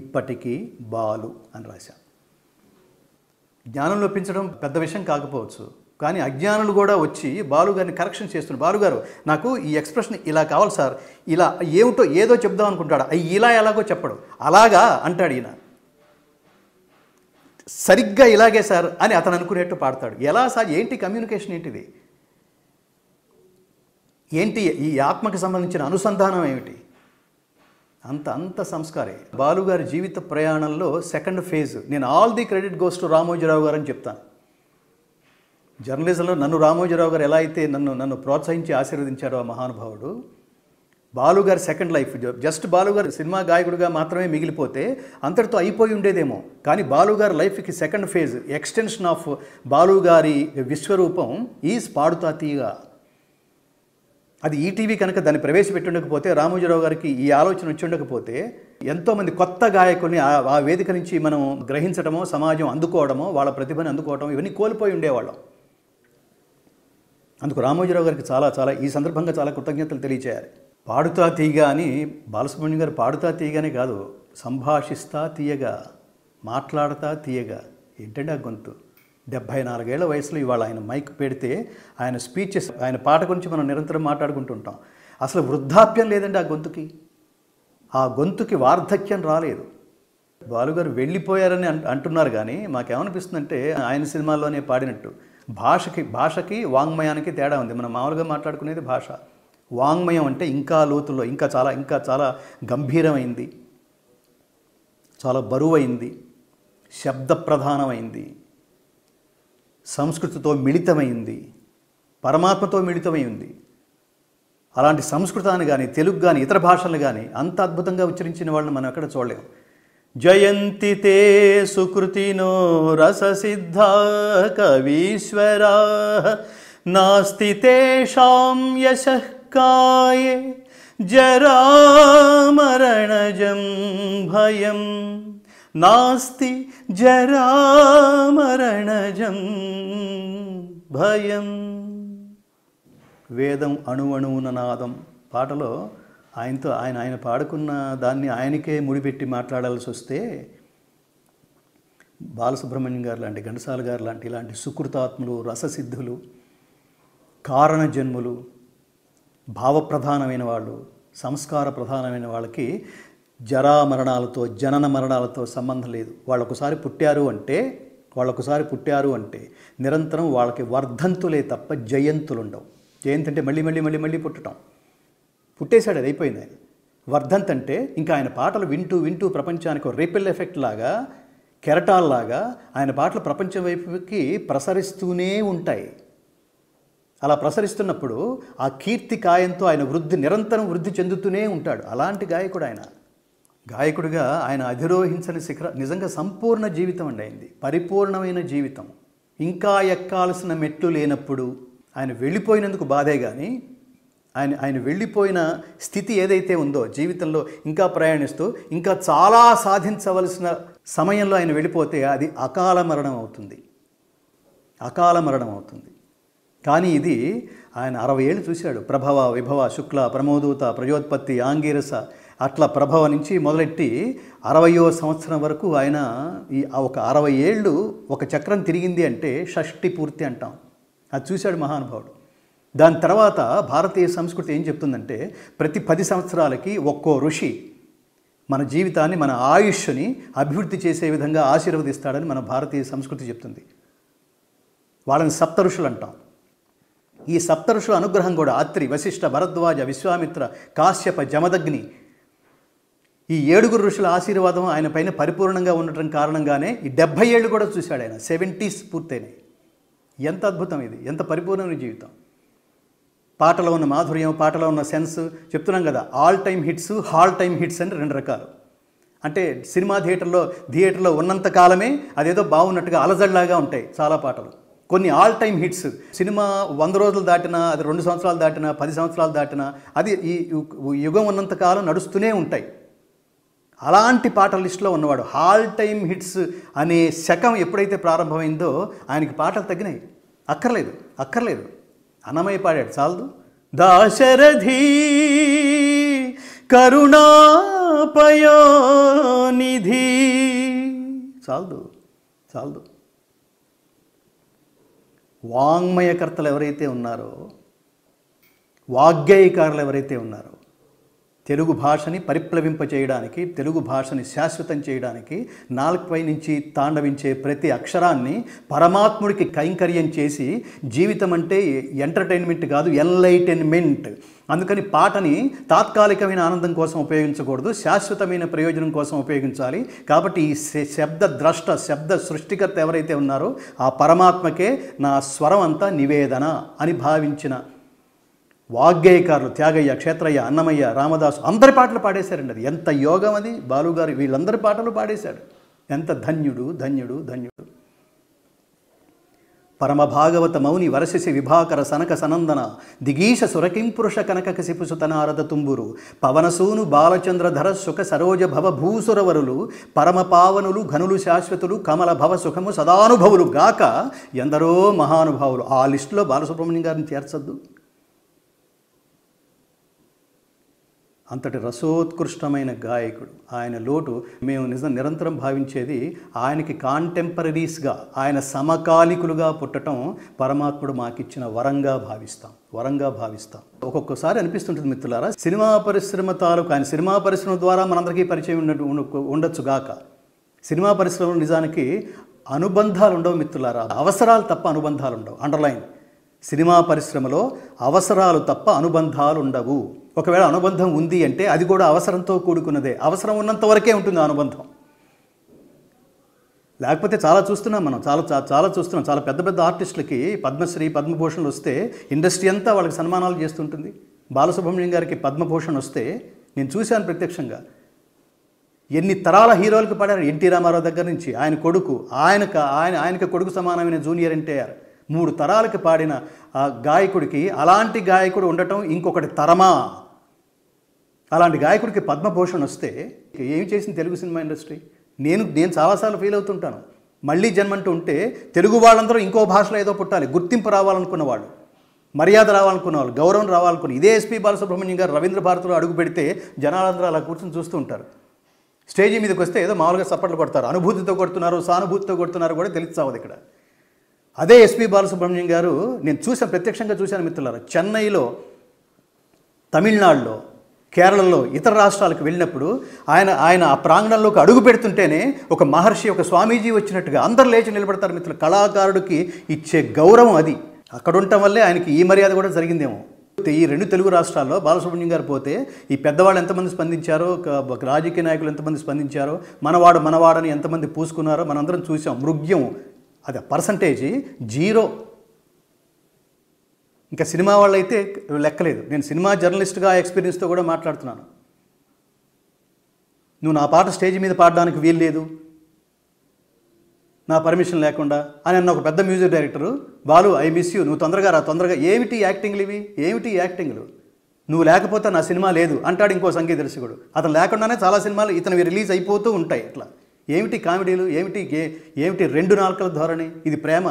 ఇప్పటికీ బాలు అని రాశాను జ్ఞానం లోపించడం పెద్ద విషయం కాకపోవచ్చు కానీ అజ్ఞానులు కూడా వచ్చి బాలుగారిని కరెక్షన్ చేస్తున్నారు బాలుగారు నాకు ఈ ఎక్స్ప్రెషన్ ఇలా కావాలి సార్ ఇలా ఏమిటో ఏదో చెప్దాం అనుకుంటాడు అవి ఇలా ఎలాగో చెప్పడు అలాగా అంటాడు ఈయన సరిగ్గా ఇలాగే సార్ అని అతను అనుకునేట్టు పాడతాడు ఎలా సార్ ఏంటి కమ్యూనికేషన్ ఏంటిది ఏంటి ఈ ఆత్మకు సంబంధించిన అనుసంధానం ఏమిటి అంత అంత సంస్కారే బాలుగారి జీవిత ప్రయాణంలో సెకండ్ ఫేజ్ నేను all the credit goes to Ramoji Rao garu అని చెప్తాను జర్నలిజంలో నన్ను రామోజీరావు గారు ఎలా అయితే నన్ను నన్ను ప్రోత్సహించి ఆశీర్వదించారో ఆ మహానుభావుడు బాలుగారి సెకండ్ లైఫ్ జస్ట్ బాలుగారు సినిమా గాయకుడిగా మాత్రమే మిగిలిపోతే అంతటితో అయిపోయి ఉండేదేమో కానీ బాలుగారి లైఫ్కి సెకండ్ ఫేజ్ ఎక్స్టెన్షన్ ఆఫ్ బాలుగారి విశ్వరూపం ఈజ్ పాడుతాతీగా అది ఈటీవీ కనుక దాన్ని ప్రవేశపెట్టుండకపోతే రామోజీరావు గారికి ఈ ఆలోచన వచ్చి ఉండకపోతే ఎంతోమంది కొత్త గాయకుల్ని ఆ వేదిక నుంచి మనం గ్రహించడమో సమాజం అందుకోవడమో వాళ్ళ ప్రతిభని అందుకోవడం ఇవన్నీ కోల్పోయి ఉండేవాళ్ళం అందుకు రామోజీరావు గారికి చాలా చాలా ఈ సందర్భంగా చాలా కృతజ్ఞతలు తెలియచేయాలి పాడుతా తీయగా అని బాలసుబ్రహ్మణ్యం గారు పాడుతా తీయగానే కాదు సంభాషిస్తా తీయగా మాట్లాడతా తీయగా ఏంటంటే ఆ గొంతు డెబ్బై నాలుగేళ్ల వయసులో ఇవాళ ఆయన మైక్ పెడితే ఆయన స్పీచెస్ ఆయన పాట గురించి మనం నిరంతరం మాట్లాడుకుంటుంటాం అసలు వృద్ధాప్యం లేదండి ఆ గొంతుకి ఆ గొంతుకి వార్ధక్యం రాలేదు బాలుగారు వెళ్ళిపోయారని అంటున్నారు కానీ మాకేమనిపిస్తుందంటే ఆయన సినిమాల్లోనే పాడినట్టు భాషకి భాషకి వాంగ్మయానికి తేడా ఉంది మనం మామూలుగా మాట్లాడుకునేది భాష వాంగ్మయం అంటే ఇంకా లోతుల్లో ఇంకా చాలా ఇంకా చాలా గంభీరమైంది చాలా బరువైంది శబ్ద ప్రధానమైంది సంస్కృతితో మిళితమైంది పరమాత్మతో ఉంది అలాంటి సంస్కృతాన్ని కానీ తెలుగు కానీ ఇతర భాషలు కానీ అంత అద్భుతంగా ఉచ్చరించిన వాళ్ళని మనం ఎక్కడ చూడలేము జయంతి తే సుకృతినో రససిద్ధ కవీశ్వరా నాస్తి తేషాం యశకాయే మరణజం భయం నాస్తి జరామరణజం భయం వేదం అణువణువున నాదం పాటలో ఆయనతో ఆయన ఆయన పాడుకున్న దాన్ని ఆయనకే ముడిపెట్టి మాట్లాడాల్సి వస్తే బాలసుబ్రహ్మణ్యం గారు లాంటి ఘంటసాల గారు లాంటి ఇలాంటి సుకృతాత్ములు రససిద్ధులు కారణ జన్ములు భావప్రధానమైన వాళ్ళు సంస్కార ప్రధానమైన వాళ్ళకి జరా మరణాలతో జనన మరణాలతో సంబంధం లేదు వాళ్ళొకసారి ఒకసారి పుట్టారు అంటే వాళ్ళొకసారి ఒకసారి పుట్టారు అంటే నిరంతరం వాళ్ళకి వర్ధంతులే తప్ప జయంతులు ఉండవు జయంతి అంటే మళ్ళీ మళ్ళీ మళ్ళీ మళ్ళీ పుట్టడం పుట్టేశాడు అది అయిపోయింది ఆయన వర్ధంత్ అంటే ఇంకా ఆయన పాటలు వింటూ వింటూ ప్రపంచానికి రేపిల్ ఎఫెక్ట్ లాగా కెరటాల్లాగా ఆయన పాటలు ప్రపంచం వైపుకి ప్రసరిస్తూనే ఉంటాయి అలా ప్రసరిస్తున్నప్పుడు ఆ కీర్తి కాయంతో ఆయన వృద్ధి నిరంతరం వృద్ధి చెందుతూనే ఉంటాడు అలాంటి గాయకుడు ఆయన గాయకుడిగా ఆయన అధిరోహించని శిఖర నిజంగా సంపూర్ణ జీవితం అండి అయింది పరిపూర్ణమైన జీవితం ఇంకా ఎక్కాల్సిన మెట్లు లేనప్పుడు ఆయన వెళ్ళిపోయినందుకు బాధే కానీ ఆయన ఆయన వెళ్ళిపోయిన స్థితి ఏదైతే ఉందో జీవితంలో ఇంకా ప్రయాణిస్తూ ఇంకా చాలా సాధించవలసిన సమయంలో ఆయన వెళ్ళిపోతే అది అకాల మరణం అవుతుంది అకాల మరణం అవుతుంది కానీ ఇది ఆయన అరవై ఏళ్ళు చూశాడు ప్రభవ విభవ శుక్ల ప్రమోదూత ప్రజోత్పత్తి ఆంగీరస అట్లా ప్రభావం నుంచి మొదలెట్టి అరవయో సంవత్సరం వరకు ఆయన ఈ ఒక అరవై ఏళ్ళు ఒక చక్రం తిరిగింది అంటే షష్ఠి పూర్తి అంటాం అది చూశాడు మహానుభావుడు దాని తర్వాత భారతీయ సంస్కృతి ఏం చెప్తుందంటే ప్రతి పది సంవత్సరాలకి ఒక్కో ఋషి మన జీవితాన్ని మన ఆయుష్ని అభివృద్ధి చేసే విధంగా ఆశీర్వదిస్తాడని మన భారతీయ సంస్కృతి చెప్తుంది వాళ్ళని సప్త ఋషులు అంటాం ఈ ఋషుల అనుగ్రహం కూడా అత్రి వశిష్ఠ భరద్వాజ విశ్వామిత్ర కాశ్యప జమదగ్ని ఈ ఏడుగురు ఋషుల ఆశీర్వాదం ఆయన పైన పరిపూర్ణంగా ఉండటం కారణంగానే ఈ డెబ్భై ఏళ్ళు కూడా చూశాడు ఆయన సెవెంటీస్ పూర్తయినాయి ఎంత అద్భుతం ఇది ఎంత పరిపూర్ణమైన జీవితం పాటలో ఉన్న మాధుర్యం పాటలో ఉన్న సెన్స్ చెప్తున్నాం కదా all time hits all time hits అని రెండు రకాలు అంటే సినిమా థియేటర్లో థియేటర్లో ఉన్నంత కాలమే అదేదో బాగున్నట్టుగా అలజడ్లాగా ఉంటాయి చాలా పాటలు కొన్ని ఆల్ టైమ్ హిట్స్ సినిమా వంద రోజులు దాటినా అది రెండు సంవత్సరాలు దాటినా పది సంవత్సరాలు దాటినా అది ఈ యుగం ఉన్నంతకాలం నడుస్తూనే ఉంటాయి అలాంటి పాటల లిస్టులో ఉన్నవాడు హాల్ టైమ్ హిట్స్ అనే శకం ఎప్పుడైతే ప్రారంభమైందో ఆయనకి పాటలు తగ్గినాయి అక్కర్లేదు అక్కర్లేదు అన్నమయ్య పాడాడు చాలదు దాశరథి కరుణాపయోనిధి చాలదు చాలదు వాంగ్మయకర్తలు ఎవరైతే ఉన్నారో వాగ్గేయకారులు ఎవరైతే ఉన్నారో తెలుగు భాషని పరిప్లవింపచేయడానికి తెలుగు భాషని శాశ్వతం చేయడానికి నాలుకై నుంచి తాండవించే ప్రతి అక్షరాన్ని పరమాత్ముడికి కైంకర్యం చేసి జీవితం అంటే ఎంటర్టైన్మెంట్ కాదు ఎన్లైటైన్మెంట్ అందుకని పాటని తాత్కాలికమైన ఆనందం కోసం ఉపయోగించకూడదు శాశ్వతమైన ప్రయోజనం కోసం ఉపయోగించాలి కాబట్టి ఈ శబ్ద ద్రష్ట శబ్ద సృష్టికర్త ఎవరైతే ఉన్నారో ఆ పరమాత్మకే నా స్వరం అంతా నివేదన అని భావించిన వాగ్గేయకారులు త్యాగయ్య క్షేత్రయ్య అన్నమయ్య రామదాసు అందరి పాటలు పాడేశారండి అది ఎంత యోగం అది బాలుగారు వీళ్ళందరి పాటలు పాడేశాడు ఎంత ధన్యుడు ధన్యుడు ధన్యుడు పరమభాగవత మౌని వరశిసి విభాకర సనక సనందన దిగీశ సురకింపురుష కనక కసిపుసుతనారద తుంబురు పవనసూను బాలచంద్రధర సుఖ సరోజ భవ భూసురవరులు పావనులు ఘనులు శాశ్వతులు కమల భవ సుఖము సదానుభవులు గాక ఎందరో మహానుభావులు ఆ లిస్టులో బాలసుబ్రహ్మణ్యం గారిని చేర్చద్దు అంతటి రసోత్కృష్టమైన గాయకుడు ఆయన లోటు మేము నిజం నిరంతరం భావించేది ఆయనకి కాంటెంపరీస్గా ఆయన సమకాలికులుగా పుట్టడం పరమాత్ముడు మాకిచ్చిన వరంగా భావిస్తాం వరంగా భావిస్తాం ఒక్కొక్కసారి అనిపిస్తుంటుంది మిత్రులారా సినిమా పరిశ్రమ తాలూకు ఆయన సినిమా పరిశ్రమ ద్వారా మనందరికీ పరిచయం ఉండొచ్చు ఉండొచ్చుగాక సినిమా పరిశ్రమలో నిజానికి అనుబంధాలు ఉండవు మిత్రులారా అవసరాలు తప్ప అనుబంధాలు ఉండవు అండర్లైన్ సినిమా పరిశ్రమలో అవసరాలు తప్ప అనుబంధాలు ఉండవు ఒకవేళ అనుబంధం ఉంది అంటే అది కూడా అవసరంతో కూడుకున్నదే అవసరం ఉన్నంత వరకే ఉంటుంది అనుబంధం లేకపోతే చాలా చూస్తున్నాం మనం చాలా చాలా చూస్తున్నాం చాలా పెద్ద పెద్ద ఆర్టిస్టులకి పద్మశ్రీ పద్మభూషణ్లు వస్తే ఇండస్ట్రీ అంతా వాళ్ళకి సన్మానాలు చేస్తుంటుంది బాలసుబ్రహ్మణ్యం గారికి పద్మభూషణ్ వస్తే నేను చూశాను ప్రత్యక్షంగా ఎన్ని తరాల హీరోలకు పడారు ఎన్టీ రామారావు దగ్గర నుంచి ఆయన కొడుకు ఆయనకు ఆయన ఆయనకు కొడుకు సమానమైన జూనియర్ ఎన్టీఆర్ మూడు తరాలకు పాడిన ఆ గాయకుడికి అలాంటి గాయకుడు ఉండటం ఇంకొకటి తరమా అలాంటి గాయకుడికి పద్మభూషణ్ వస్తే ఏం చేసింది తెలుగు సినిమా ఇండస్ట్రీ నేను నేను చాలాసార్లు ఫీల్ అవుతుంటాను మళ్ళీ జన్మంటూ ఉంటే తెలుగు వాళ్ళందరూ ఇంకో భాషలో ఏదో పుట్టాలి గుర్తింపు రావాలనుకున్న వాళ్ళు మర్యాద రావాలనుకున్న వాళ్ళు గౌరవం రావాలనుకున్న ఇదే ఎస్పీ బాలసుబ్రహ్మణ్యం గారు రవీంద్ర భారతిలో అడుగు పెడితే జనాలందరూ అలా కూర్చొని చూస్తూ ఉంటారు స్టేజీ మీదకి వస్తే ఏదో మామూలుగా సప్పట్లు కొడతారు అనుభూతితో కొడుతున్నారు సానుభూతితో కొడుతున్నారు కూడా తెలుస్తావది ఇక్కడ అదే ఎస్పీ బాలసుబ్రహ్మణ్యం గారు నేను చూసాను ప్రత్యక్షంగా చూశాను మిత్రులారా చెన్నైలో తమిళనాడులో కేరళలో ఇతర రాష్ట్రాలకు వెళ్ళినప్పుడు ఆయన ఆయన ఆ ప్రాంగణంలోకి అడుగు పెడుతుంటేనే ఒక మహర్షి ఒక స్వామీజీ వచ్చినట్టుగా అందరు లేచి నిలబడతారు మిత్రులు కళాకారుడికి ఇచ్చే గౌరవం అది అక్కడ ఉండటం వల్లే ఆయనకి ఈ మర్యాద కూడా జరిగిందేమో ఈ రెండు తెలుగు రాష్ట్రాల్లో బాలసుబ్రహ్మణ్యం గారు పోతే ఈ పెద్దవాళ్ళు ఎంతమంది స్పందించారో రాజకీయ నాయకులు ఎంతమంది స్పందించారో మనవాడు మనవాడని ఎంతమంది పూసుకున్నారో మనందరం చూసాం మృగ్యం అది పర్సంటేజ్ జీరో ఇంకా సినిమా వాళ్ళు అయితే లెక్కలేదు నేను సినిమా జర్నలిస్ట్గా ఎక్స్పీరియన్స్తో కూడా మాట్లాడుతున్నాను నువ్వు నా పాట స్టేజ్ మీద పాడడానికి వీలు లేదు నా పర్మిషన్ లేకుండా అని అన్న ఒక పెద్ద music director Balu I miss you నువ్వు తొందరగా రా తొందరగా ఏమిటి యాక్టింగ్లు ఇవి ఏమిటి యాక్టింగ్లు నువ్వు లేకపోతే నా సినిమా లేదు అంటాడు ఇంకో సంగీత దర్శకుడు అతను లేకుండానే చాలా సినిమాలు ఇతనివి రిలీజ్ అయిపోతూ ఉంటాయి ఇట్లా ఏమిటి కామెడీలు ఏమిటి ఏమిటి రెండు నాలుకల ధోరణి ఇది ప్రేమ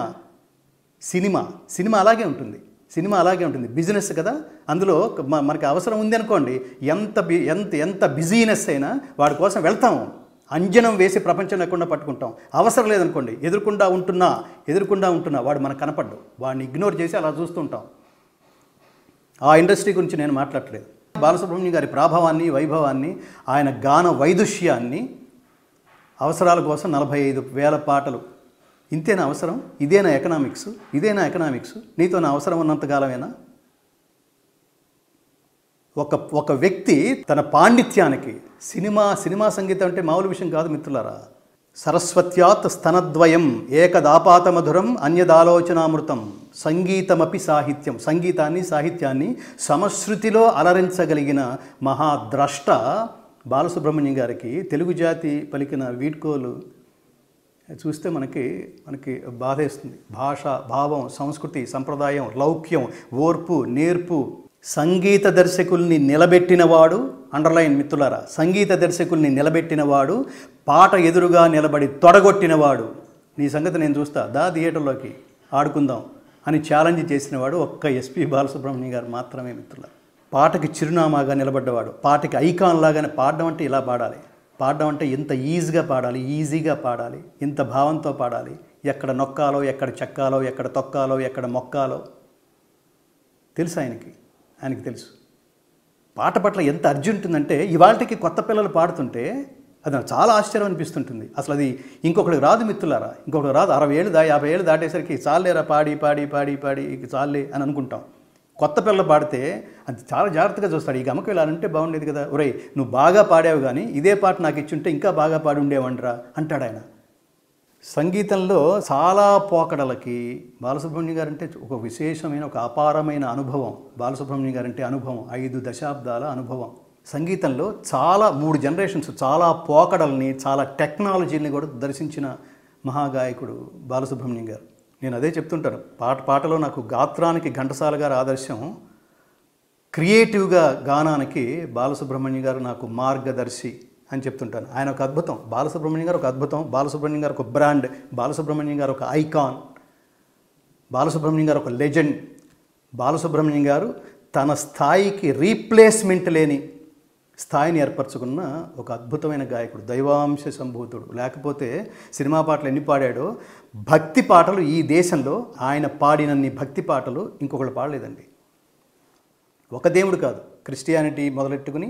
సినిమా సినిమా అలాగే ఉంటుంది సినిమా అలాగే ఉంటుంది బిజినెస్ కదా అందులో మనకి అవసరం ఉంది అనుకోండి ఎంత ఎంత ఎంత బిజీనెస్ అయినా వాడి కోసం వెళ్తాము అంజనం వేసి ప్రపంచం లేకుండా పట్టుకుంటాం అవసరం లేదనుకోండి ఎదురుకుండా ఉంటున్నా ఎదురుకుండా ఉంటున్నా వాడు మనకు కనపడ్డు వాడిని ఇగ్నోర్ చేసి అలా చూస్తుంటాం ఆ ఇండస్ట్రీ గురించి నేను మాట్లాడలేదు బాలసుబ్రహ్మణ్యం గారి ప్రాభవాన్ని వైభవాన్ని ఆయన గాన వైదుష్యాన్ని అవసరాల కోసం నలభై ఐదు వేల పాటలు ఇంతేనా అవసరం ఇదేనా ఎకనామిక్స్ ఇదేనా ఎకనామిక్స్ నీతో నా అవసరం ఉన్నంతకాలమేనా ఒక ఒక వ్యక్తి తన పాండిత్యానికి సినిమా సినిమా సంగీతం అంటే మామూలు విషయం కాదు మిత్రులారా సరస్వత్యాత్ స్తనద్వయం ఏకదాపాత మధురం అన్యదాలోచనామృతం సంగీతమపి సాహిత్యం సంగీతాన్ని సాహిత్యాన్ని సమశ్రుతిలో అలరించగలిగిన మహాద్రష్ట బాలసుబ్రహ్మణ్యం గారికి తెలుగు జాతి పలికిన వీడ్కోలు చూస్తే మనకి మనకి బాధేస్తుంది భాష భావం సంస్కృతి సంప్రదాయం లౌక్యం ఓర్పు నేర్పు సంగీత దర్శకుల్ని నిలబెట్టినవాడు అండర్లైన్ మిత్రులారా సంగీత దర్శకుల్ని నిలబెట్టినవాడు పాట ఎదురుగా నిలబడి తొడగొట్టినవాడు నీ సంగతి నేను చూస్తా దా థియేటర్లోకి ఆడుకుందాం అని ఛాలెంజ్ చేసినవాడు ఒక్క ఎస్పి బాలసుబ్రహ్మణ్యం గారు మాత్రమే మిత్రుల పాటకి చిరునామాగా నిలబడ్డవాడు పాటకి ఐకాన్ లాగానే పాడడం అంటే ఇలా పాడాలి పాడడం అంటే ఎంత ఈజీగా పాడాలి ఈజీగా పాడాలి ఇంత భావంతో పాడాలి ఎక్కడ నొక్కాలో ఎక్కడ చెక్కాలో ఎక్కడ తొక్కాలో ఎక్కడ మొక్కాలో తెలుసు ఆయనకి ఆయనకి తెలుసు పాట పట్ల ఎంత అర్జెంట్ ఉందంటే ఇవాళకి కొత్త పిల్లలు పాడుతుంటే అది నాకు చాలా ఆశ్చర్యం అనిపిస్తుంటుంది అసలు అది ఇంకొకటి రాదు మిత్రులారా ఇంకొకటి రాదు అరవై ఏళ్ళు దా యాభై ఏళ్ళు దాటేసరికి చాలేరా పాడి పాడి పాడి పాడి ఇక చాలే అని అనుకుంటాం కొత్త పిల్ల పాడితే అది చాలా జాగ్రత్తగా చూస్తాడు ఈ గమకం ఇలా అంటే బాగుండేది కదా ఒరే నువ్వు బాగా పాడావు కానీ ఇదే పాట నాకు ఇచ్చుంటే ఇంకా బాగా పాడి ఉండేవంటరా అంటాడు ఆయన సంగీతంలో చాలా పోకడలకి బాలసుబ్రహ్మణ్యం గారంటే ఒక విశేషమైన ఒక అపారమైన అనుభవం బాలసుబ్రహ్మణ్యం గారంటే అనుభవం ఐదు దశాబ్దాల అనుభవం సంగీతంలో చాలా మూడు జనరేషన్స్ చాలా పోకడల్ని చాలా టెక్నాలజీని కూడా దర్శించిన మహాగాయకుడు బాలసుబ్రహ్మణ్యం గారు నేను అదే చెప్తుంటాను పాట పాటలో నాకు గాత్రానికి ఘంటసాల గారి ఆదర్శం క్రియేటివ్గా గానానికి బాలసుబ్రహ్మణ్యం గారు నాకు మార్గదర్శి అని చెప్తుంటాను ఆయన ఒక అద్భుతం బాలసుబ్రహ్మణ్యం గారు ఒక అద్భుతం బాలసుబ్రహ్మణ్యం గారు ఒక బ్రాండ్ బాలసుబ్రహ్మణ్యం గారు ఒక ఐకాన్ బాలసుబ్రహ్మణ్యం గారు ఒక లెజెండ్ బాలసుబ్రహ్మణ్యం గారు తన స్థాయికి రీప్లేస్మెంట్ లేని స్థాయిని ఏర్పరచుకున్న ఒక అద్భుతమైన గాయకుడు దైవాంశ సంభూతుడు లేకపోతే సినిమా పాటలు ఎన్ని పాడాడో భక్తి పాటలు ఈ దేశంలో ఆయన పాడినన్ని భక్తి పాటలు ఇంకొకళ్ళు పాడలేదండి ఒక దేవుడు కాదు క్రిస్టియానిటీ మొదలెట్టుకుని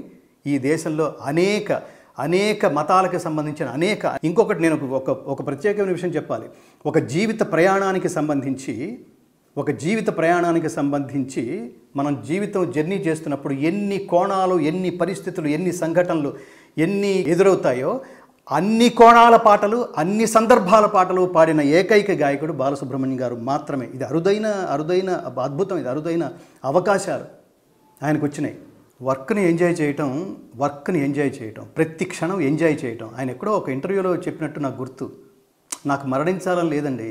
ఈ దేశంలో అనేక అనేక మతాలకు సంబంధించిన అనేక ఇంకొకటి నేను ఒక ఒక ప్రత్యేకమైన విషయం చెప్పాలి ఒక జీవిత ప్రయాణానికి సంబంధించి ఒక జీవిత ప్రయాణానికి సంబంధించి మనం జీవితం జర్నీ చేస్తున్నప్పుడు ఎన్ని కోణాలు ఎన్ని పరిస్థితులు ఎన్ని సంఘటనలు ఎన్ని ఎదురవుతాయో అన్ని కోణాల పాటలు అన్ని సందర్భాల పాటలు పాడిన ఏకైక గాయకుడు బాలసుబ్రహ్మణ్యం గారు మాత్రమే ఇది అరుదైన అరుదైన అద్భుతం ఇది అరుదైన అవకాశాలు ఆయనకు వచ్చినాయి వర్క్ని ఎంజాయ్ చేయటం వర్క్ని ఎంజాయ్ చేయటం ప్రతి క్షణం ఎంజాయ్ చేయటం ఆయన ఎక్కడో ఒక ఇంటర్వ్యూలో చెప్పినట్టు నాకు గుర్తు నాకు మరణించాలని లేదండి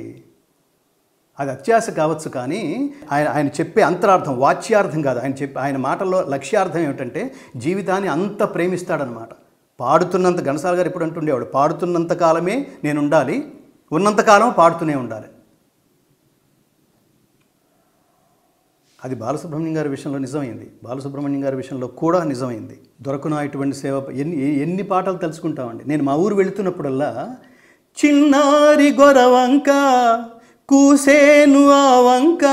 అది అత్యాశ కావచ్చు కానీ ఆయన ఆయన చెప్పే అంతరార్థం వాచ్యార్థం కాదు ఆయన చెప్పే ఆయన మాటల్లో లక్ష్యార్థం ఏమిటంటే జీవితాన్ని అంత ప్రేమిస్తాడనమాట పాడుతున్నంత ఘనసాల గారు ఎప్పుడు అంటుండేవాడు పాడుతున్నంత కాలమే నేను ఉండాలి ఉన్నంతకాలం పాడుతూనే ఉండాలి అది బాలసుబ్రహ్మణ్యం గారి విషయంలో నిజమైంది బాలసుబ్రహ్మణ్యం గారి విషయంలో కూడా నిజమైంది దొరకున ఇటువంటి సేవ ఎన్ని ఎన్ని పాటలు తెలుసుకుంటామండి నేను మా ఊరు వెళుతున్నప్పుడల్లా చిన్నారి గొరవంక కూసేను ఆ వంక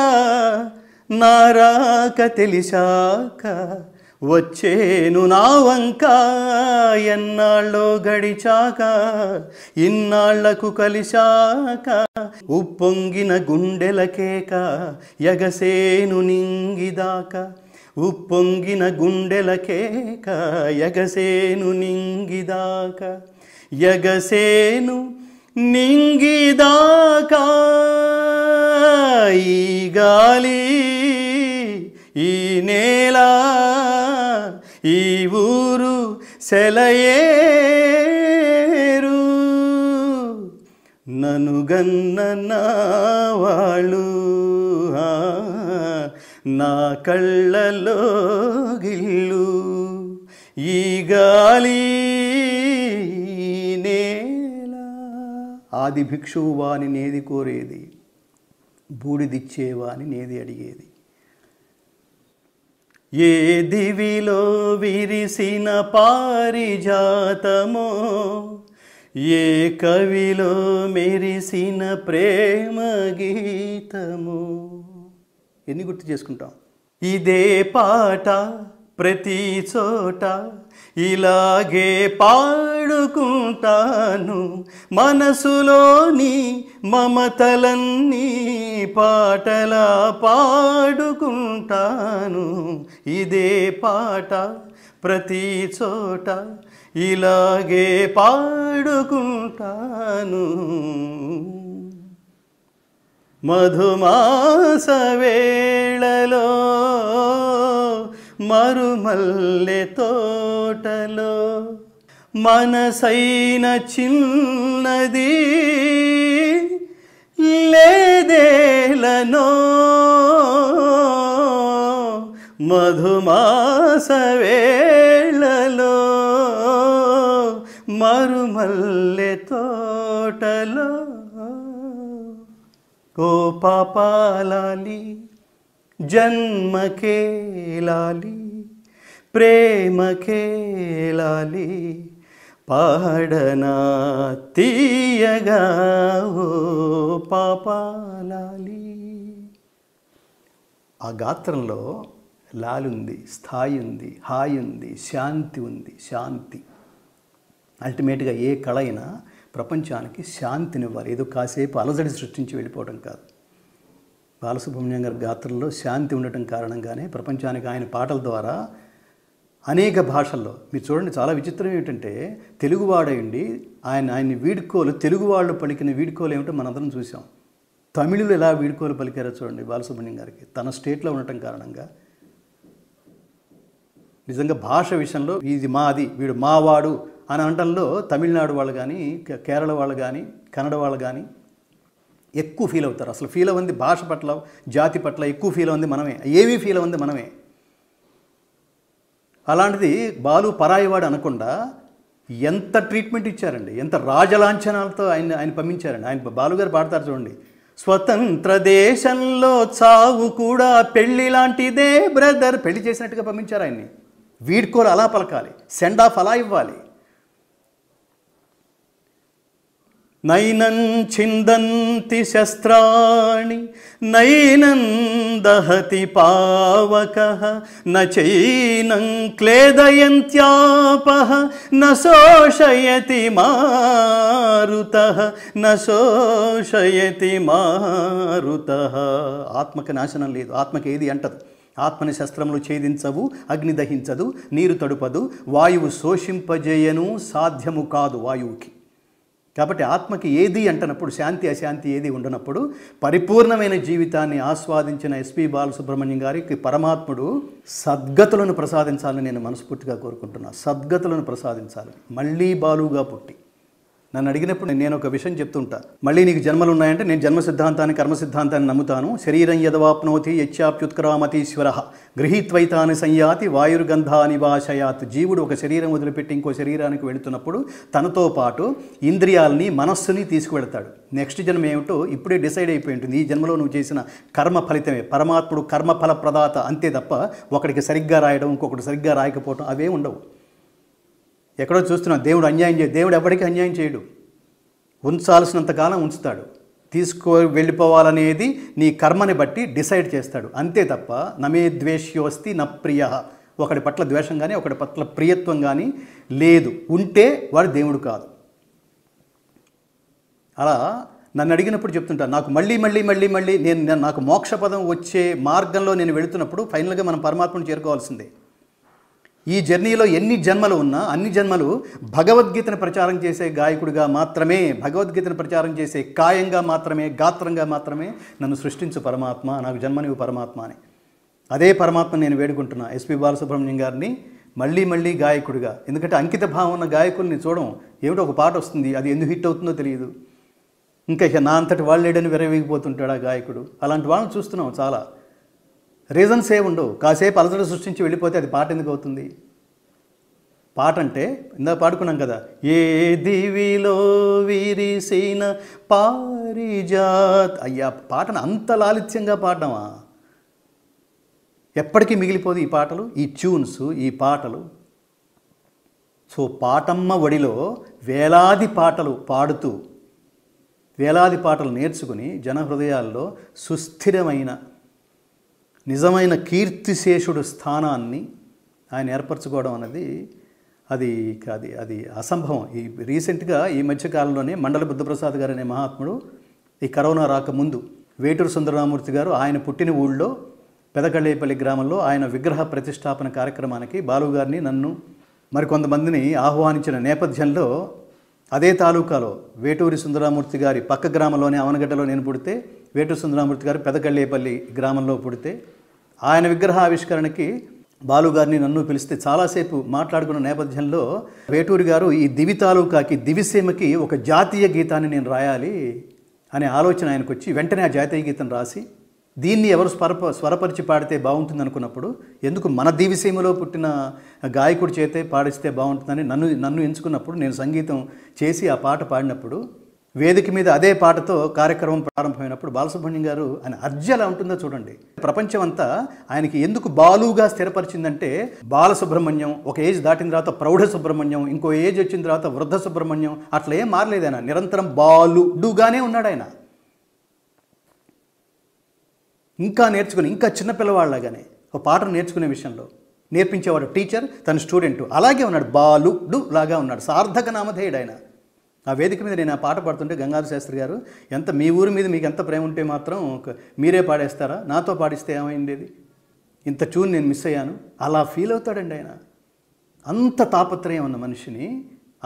నారాక తెలిసాక వచ్చేను నా వంక ఎన్నాళ్ళో గడిచాక ఇన్నాళ్లకు కలిశాక ఉప్పొంగిన గుండెలకేక ఎగసేను నింగిదాక ఉప్పొంగిన గుండెలకేక ఎగసేను నింగిదాక ఎగసేను నింగిదాక ఈ గాలి ఈ నేల ఈ ఊరు సెలయేరు ననుగన్న నా వాళ్ళు నా కళ్ళలో గిల్లు ఈ గాలి నేల ఆది భిక్షువు వాని నేది కోరేది బూడిదిచ్చేవాని నేది అడిగేది ఏ దివిలో విరిసిన పారిజాతమో ఏ కవిలో మెరిసిన ప్రేమ గీతము ఎన్ని గుర్తు చేసుకుంటాం ఇదే పాట ప్రతి చోట ఇలాగే పాడుకుంటాను మనసులోని మమతలన్నీ పాటలా పాడుకుంటాను ఇదే పాట ప్రతి చోట ఇలాగే పాడుకుంటాను మధుమాస వేళలో మరుమల్లె తోటలో మనసైన చిన్నది లేదేలనో మధుమాసవేళలో మరుమల్లె తోటలో ఓ పాపాలాలి జన్మకేలాలి ప్రేమకేలాలి పాడనా తీయగా ఓ పాపాలాలి ఆ గాత్రంలో లాలుంది స్థాయి ఉంది హాయి ఉంది శాంతి ఉంది శాంతి అల్టిమేట్గా ఏ కళ అయినా ప్రపంచానికి శాంతినివ్వాలి ఏదో కాసేపు అలజడి సృష్టించి వెళ్ళిపోవడం కాదు బాలసుబ్రహ్మణ్యం గారి గాత్రంలో శాంతి ఉండటం కారణంగానే ప్రపంచానికి ఆయన పాటల ద్వారా అనేక భాషల్లో మీరు చూడండి చాలా విచిత్రం ఏమిటంటే తెలుగువాడయండి ఆయన ఆయన వీడ్కోలు తెలుగు వాళ్ళు పలికిన వీడ్కోలు ఏమిటో మనందరం చూసాం తమిళులు ఎలా వీడ్కోలు పలికారో చూడండి బాలసుబ్రహ్మణ్యం గారికి తన స్టేట్లో ఉండటం కారణంగా నిజంగా భాష విషయంలో ఇది మాది వీడు మావాడు అని అనడంలో తమిళనాడు వాళ్ళు కానీ కేరళ వాళ్ళు కానీ కన్నడ వాళ్ళు కానీ ఎక్కువ ఫీల్ అవుతారు అసలు ఫీల్ అవ్వంది భాష పట్ల జాతి పట్ల ఎక్కువ ఫీల్ అవ్వంది మనమే ఏమీ ఫీల్ అవ్వంది మనమే అలాంటిది బాలు పరాయివాడు అనకుండా ఎంత ట్రీట్మెంట్ ఇచ్చారండి ఎంత రాజలాంఛనాలతో ఆయన ఆయన పంపించారండి ఆయన బాలుగారు పాడతారు చూడండి స్వతంత్ర దేశంలో చావు కూడా పెళ్ళి లాంటిదే బ్రదర్ పెళ్లి చేసినట్టుగా పంపించారు ఆయన్ని వీడ్కోలు అలా పలకాలి సెండ్ ఆఫ్ అలా ఇవ్వాలి నైనం చిందంతి శస్త్రాణి నైనం దహతి పవక నైనం క్లేదయంత్యాప నోషయతి మారుత నోషయతి మారుత ఆత్మకి నాశనం లేదు ఆత్మకి ఏది అంటదు ఆత్మని శస్త్రములు ఛేదించవు అగ్ని దహించదు నీరు తడుపదు వాయువు శోషింపజేయను సాధ్యము కాదు వాయువుకి కాబట్టి ఆత్మకి ఏది అంటనప్పుడు శాంతి అశాంతి ఏది ఉండనప్పుడు పరిపూర్ణమైన జీవితాన్ని ఆస్వాదించిన ఎస్పి బాలసుబ్రహ్మణ్యం గారికి పరమాత్ముడు సద్గతులను ప్రసాదించాలని నేను మనస్ఫూర్తిగా కోరుకుంటున్నాను సద్గతులను ప్రసాదించాలి మళ్ళీ బాలుగా పుట్టి నన్ను అడిగినప్పుడు నేను ఒక విషయం చెప్తుంటా మళ్ళీ నీకు జన్మలు ఉన్నాయంటే నేను జన్మ సిద్ధాంతాన్ని కర్మ సిద్ధాంతాన్ని నమ్ముతాను శరీరం యదవాప్నోతి యచ్చాప్యుత్క్రామతీశ్వర గృహీత్వైతాన్ని సంయాతి వాయుర్గంధాని వాశయాత్ జీవుడు ఒక శరీరం వదిలిపెట్టి ఇంకో శరీరానికి వెళుతున్నప్పుడు తనతో పాటు ఇంద్రియాలని మనస్సుని తీసుకువెళతాడు నెక్స్ట్ జన్మ ఏమిటో ఇప్పుడే డిసైడ్ అయిపోయి ఉంటుంది ఈ జన్మలో నువ్వు చేసిన కర్మ ఫలితమే పరమాత్ముడు కర్మఫల ప్రదాత అంతే తప్ప ఒకడికి సరిగ్గా రాయడం ఇంకొకటి సరిగ్గా రాయకపోవడం అవే ఉండవు ఎక్కడో చూస్తున్నాం దేవుడు అన్యాయం చేయడు దేవుడు ఎవరికి అన్యాయం చేయడు ఉంచాల్సినంతకాలం ఉంచుతాడు తీసుకో వెళ్ళిపోవాలనేది నీ కర్మని బట్టి డిసైడ్ చేస్తాడు అంతే తప్ప నమే ద్వేష్యోస్తి న ప్రియ ఒకడి పట్ల ద్వేషం కానీ ఒకడి పట్ల ప్రియత్వం కానీ లేదు ఉంటే వాడు దేవుడు కాదు అలా నన్ను అడిగినప్పుడు చెప్తుంటాను నాకు మళ్ళీ మళ్ళీ మళ్ళీ మళ్ళీ నేను నాకు మోక్షపదం వచ్చే మార్గంలో నేను వెళుతున్నప్పుడు ఫైనల్గా మనం పరమాత్మను చేరుకోవాల్సిందే ఈ జర్నీలో ఎన్ని జన్మలు ఉన్నా అన్ని జన్మలు భగవద్గీతను ప్రచారం చేసే గాయకుడిగా మాత్రమే భగవద్గీతను ప్రచారం చేసే కాయంగా మాత్రమే గాత్రంగా మాత్రమే నన్ను సృష్టించు పరమాత్మ నాకు జన్మనివు పరమాత్మ అని అదే పరమాత్మ నేను వేడుకుంటున్నా ఎస్పి బాలసుబ్రహ్మణ్యం గారిని మళ్ళీ మళ్ళీ గాయకుడిగా ఎందుకంటే అంకిత భావం ఉన్న గాయకుల్ని చూడడం ఏమిటో ఒక పాట వస్తుంది అది ఎందుకు హిట్ అవుతుందో తెలియదు ఇంకా ఇక నా అంతటి వాళ్ళు లేడని విరవీగిపోతుంటాడు ఆ గాయకుడు అలాంటి వాళ్ళని చూస్తున్నాం చాలా రీజన్స్ ఏ ఉండవు కాసేపు అలసట సృష్టించి వెళ్ళిపోతే అది పాట ఎందుకు అవుతుంది పాట అంటే ఇందాక పాడుకున్నాం కదా ఏ దివిలో విరిసిన పారిజాత్ అయ్యా పాటను అంత లాలిత్యంగా పాడడమా ఎప్పటికీ మిగిలిపోదు ఈ పాటలు ఈ ట్యూన్స్ ఈ పాటలు సో పాటమ్మ ఒడిలో వేలాది పాటలు పాడుతూ వేలాది పాటలు నేర్చుకుని జనహృదయాల్లో సుస్థిరమైన నిజమైన కీర్తిశేషుడు స్థానాన్ని ఆయన ఏర్పరచుకోవడం అన్నది అది అది అది అసంభవం ఈ రీసెంట్గా ఈ మధ్యకాలంలోనే మండల బుద్ధప్రసాద్ గారు అనే మహాత్ముడు ఈ కరోనా రాకముందు వేటూరు సుందరరామూర్తి గారు ఆయన పుట్టిన ఊళ్ళో పెదకళ్ళేపల్లి గ్రామంలో ఆయన విగ్రహ ప్రతిష్టాపన కార్యక్రమానికి బాలుగారిని నన్ను మరికొంతమందిని ఆహ్వానించిన నేపథ్యంలో అదే తాలూకాలో వేటూరి సుందరామూర్తి గారి పక్క గ్రామంలోనే అవనగడ్డలో నేను పుడితే వేటు సుందరామూర్తి గారు పెదకళ్ళేపల్లి గ్రామంలో పుడితే ఆయన విగ్రహ ఆవిష్కరణకి బాలు గారిని నన్ను పిలిస్తే చాలాసేపు మాట్లాడుకున్న నేపథ్యంలో వేటూరి గారు ఈ దివి తాలూకాకి దివిసీమకి ఒక జాతీయ గీతాన్ని నేను రాయాలి అనే ఆలోచన ఆయనకు వచ్చి వెంటనే ఆ జాతీయ గీతం రాసి దీన్ని ఎవరు స్వరప స్వరపరిచి పాడితే బాగుంటుంది అనుకున్నప్పుడు ఎందుకు మన దివిసీమలో పుట్టిన గాయకుడి చేతే పాడిస్తే బాగుంటుందని నన్ను నన్ను ఎంచుకున్నప్పుడు నేను సంగీతం చేసి ఆ పాట పాడినప్పుడు వేదిక మీద అదే పాటతో కార్యక్రమం ప్రారంభమైనప్పుడు బాలసుబ్రహ్మణ్యం గారు ఆయన అర్జీ ఎలా ఉంటుందో చూడండి ప్రపంచం అంతా ఆయనకి ఎందుకు బాలుగా స్థిరపరిచిందంటే బాలసుబ్రహ్మణ్యం ఒక ఏజ్ దాటిన తర్వాత ప్రౌఢ సుబ్రహ్మణ్యం ఇంకో ఏజ్ వచ్చిన తర్వాత వృద్ధ సుబ్రహ్మణ్యం అట్లా ఏం మారలేదు ఆయన నిరంతరం బాలుడుగానే ఉన్నాడు ఆయన ఇంకా నేర్చుకుని ఇంకా చిన్నపిల్లవాళ్ళగానే ఒక పాటను నేర్చుకునే విషయంలో నేర్పించేవాడు టీచర్ తన స్టూడెంట్ అలాగే ఉన్నాడు బాలుడు లాగా ఉన్నాడు సార్థక నామధేయుడు ఆయన ఆ వేదిక మీద నేను ఆ పాట పాడుతుంటే గంగాధర శాస్త్రి గారు ఎంత మీ ఊరి మీద మీకు ఎంత ప్రేమ ఉంటే మాత్రం మీరే పాడేస్తారా నాతో పాడిస్తే ఏమైండేది ఇంత ట్యూన్ నేను మిస్ అయ్యాను అలా ఫీల్ అవుతాడండి ఆయన అంత తాపత్రయం ఉన్న మనిషిని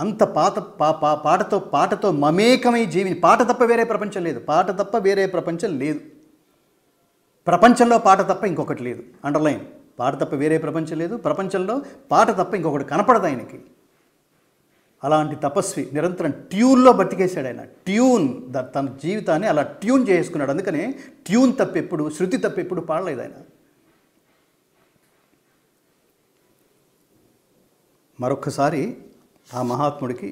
అంత పాత పా పా పాటతో పాటతో మమేకమై జీవిని పాట తప్ప వేరే ప్రపంచం లేదు పాట తప్ప వేరే ప్రపంచం లేదు ప్రపంచంలో పాట తప్ప ఇంకొకటి లేదు అండర్లైన్ పాట తప్ప వేరే ప్రపంచం లేదు ప్రపంచంలో పాట తప్ప ఇంకొకటి కనపడదు ఆయనకి అలాంటి తపస్వి నిరంతరం ట్యూన్లో బతికేశాడు ఆయన ట్యూన్ తన జీవితాన్ని అలా ట్యూన్ చేసుకున్నాడు అందుకనే ట్యూన్ తప్పెప్పుడు శృతి తప్పెప్పుడు పాడలేదు ఆయన మరొకసారి ఆ మహాత్ముడికి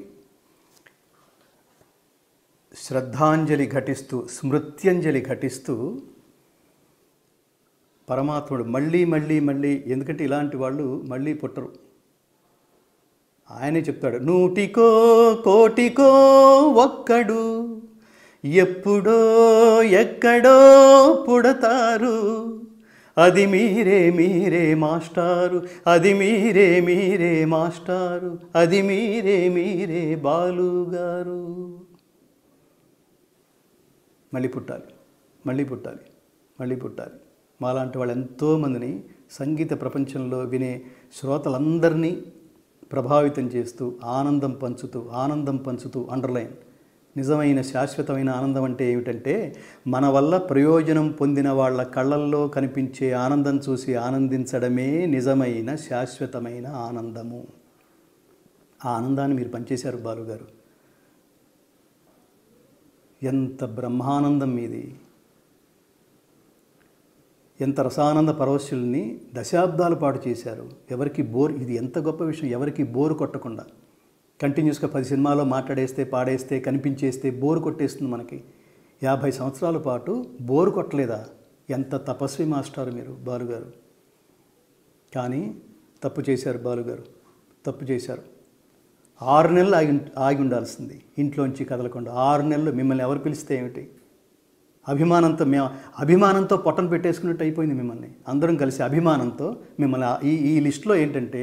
శ్రద్ధాంజలి ఘటిస్తూ స్మృత్యంజలి ఘటిస్తూ పరమాత్ముడు మళ్ళీ మళ్ళీ మళ్ళీ ఎందుకంటే ఇలాంటి వాళ్ళు మళ్ళీ పుట్టరు ఆయనే చెప్తాడు నూటికో కోటికో ఒక్కడు ఎప్పుడో ఎక్కడో పుడతారు అది మీరే మీరే మాస్టారు అది మీరే మీరే మాస్టారు అది మీరే మీరే బాలుగారు మళ్ళీ పుట్టాలి మళ్ళీ పుట్టాలి మళ్ళీ పుట్టాలి మాలాంటి వాళ్ళు ఎంతోమందిని సంగీత ప్రపంచంలో వినే శ్రోతలందరినీ ప్రభావితం చేస్తూ ఆనందం పంచుతూ ఆనందం పంచుతూ అండర్లైన్ నిజమైన శాశ్వతమైన ఆనందం అంటే ఏమిటంటే మన వల్ల ప్రయోజనం పొందిన వాళ్ళ కళ్ళల్లో కనిపించే ఆనందం చూసి ఆనందించడమే నిజమైన శాశ్వతమైన ఆనందము ఆ ఆనందాన్ని మీరు పనిచేశారు బాలుగారు ఎంత బ్రహ్మానందం మీది ఎంత రసానంద పరవశుల్ని దశాబ్దాల పాటు చేశారు ఎవరికి బోర్ ఇది ఎంత గొప్ప విషయం ఎవరికి బోరు కొట్టకుండా కంటిన్యూస్గా పది సినిమాలో మాట్లాడేస్తే పాడేస్తే కనిపించేస్తే బోరు కొట్టేస్తుంది మనకి యాభై సంవత్సరాల పాటు బోరు కొట్టలేదా ఎంత తపస్వి మాస్టారు మీరు బాలుగారు కానీ తప్పు చేశారు బాలుగారు తప్పు చేశారు ఆరు నెలలు ఆగి ఆగి ఉండాల్సింది ఇంట్లోంచి కదలకుండా ఆరు నెలలు మిమ్మల్ని ఎవరు పిలిస్తే ఏమిటి అభిమానంతో మేము అభిమానంతో పొట్టను పెట్టేసుకున్నట్టు అయిపోయింది మిమ్మల్ని అందరం కలిసి అభిమానంతో మిమ్మల్ని ఈ ఈ లిస్టులో ఏంటంటే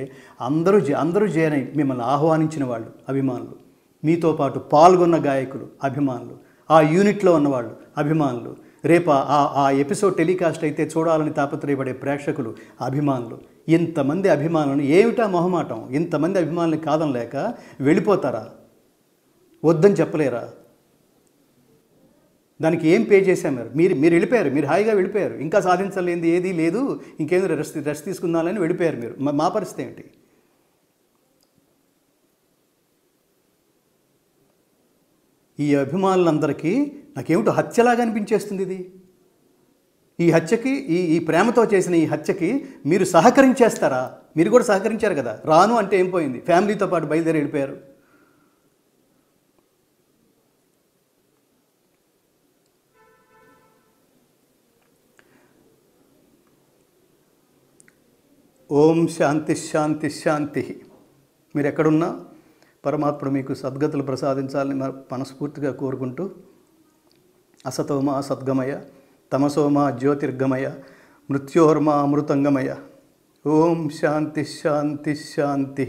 అందరూ అందరూ జైన్ మిమ్మల్ని ఆహ్వానించిన వాళ్ళు అభిమానులు మీతో పాటు పాల్గొన్న గాయకులు అభిమానులు ఆ యూనిట్లో ఉన్నవాళ్ళు అభిమానులు రేపు ఆ ఆ ఎపిసోడ్ టెలికాస్ట్ అయితే చూడాలని తాపత్రయపడే ప్రేక్షకులు అభిమానులు ఇంతమంది అభిమానులను ఏమిటా మొహమాటం ఇంతమంది అభిమానులు లేక వెళ్ళిపోతారా వద్దని చెప్పలేరా దానికి ఏం పే చేశారు మీరు మీరు మీరు వెళ్ళిపోయారు మీరు హాయిగా వెళ్ళిపోయారు ఇంకా సాధించలేనిది ఏది లేదు ఇంకేం రెస్ట్ రెస్ట్ తీసుకుందామని వెళ్ళిపోయారు మీరు మా పరిస్థితి ఏంటి ఈ అభిమానులందరికీ నాకేమిటో హత్యలాగా అనిపించేస్తుంది ఇది ఈ హత్యకి ఈ ఈ ప్రేమతో చేసిన ఈ హత్యకి మీరు సహకరించేస్తారా మీరు కూడా సహకరించారు కదా రాను అంటే ఏం పోయింది ఫ్యామిలీతో పాటు బయలుదేరి వెళ్ళిపోయారు ఓం శాంతి శాంతి శాంతి మీరు ఎక్కడున్నా పరమాత్మ మీకు సద్గతులు ప్రసాదించాలని మనస్ఫూర్తిగా కోరుకుంటూ అసతోమ సద్గమయ తమసోమ జ్యోతిర్గమయ మృత్యోర్మ అమృతంగమయ ఓం శాంతి శాంతి శాంతి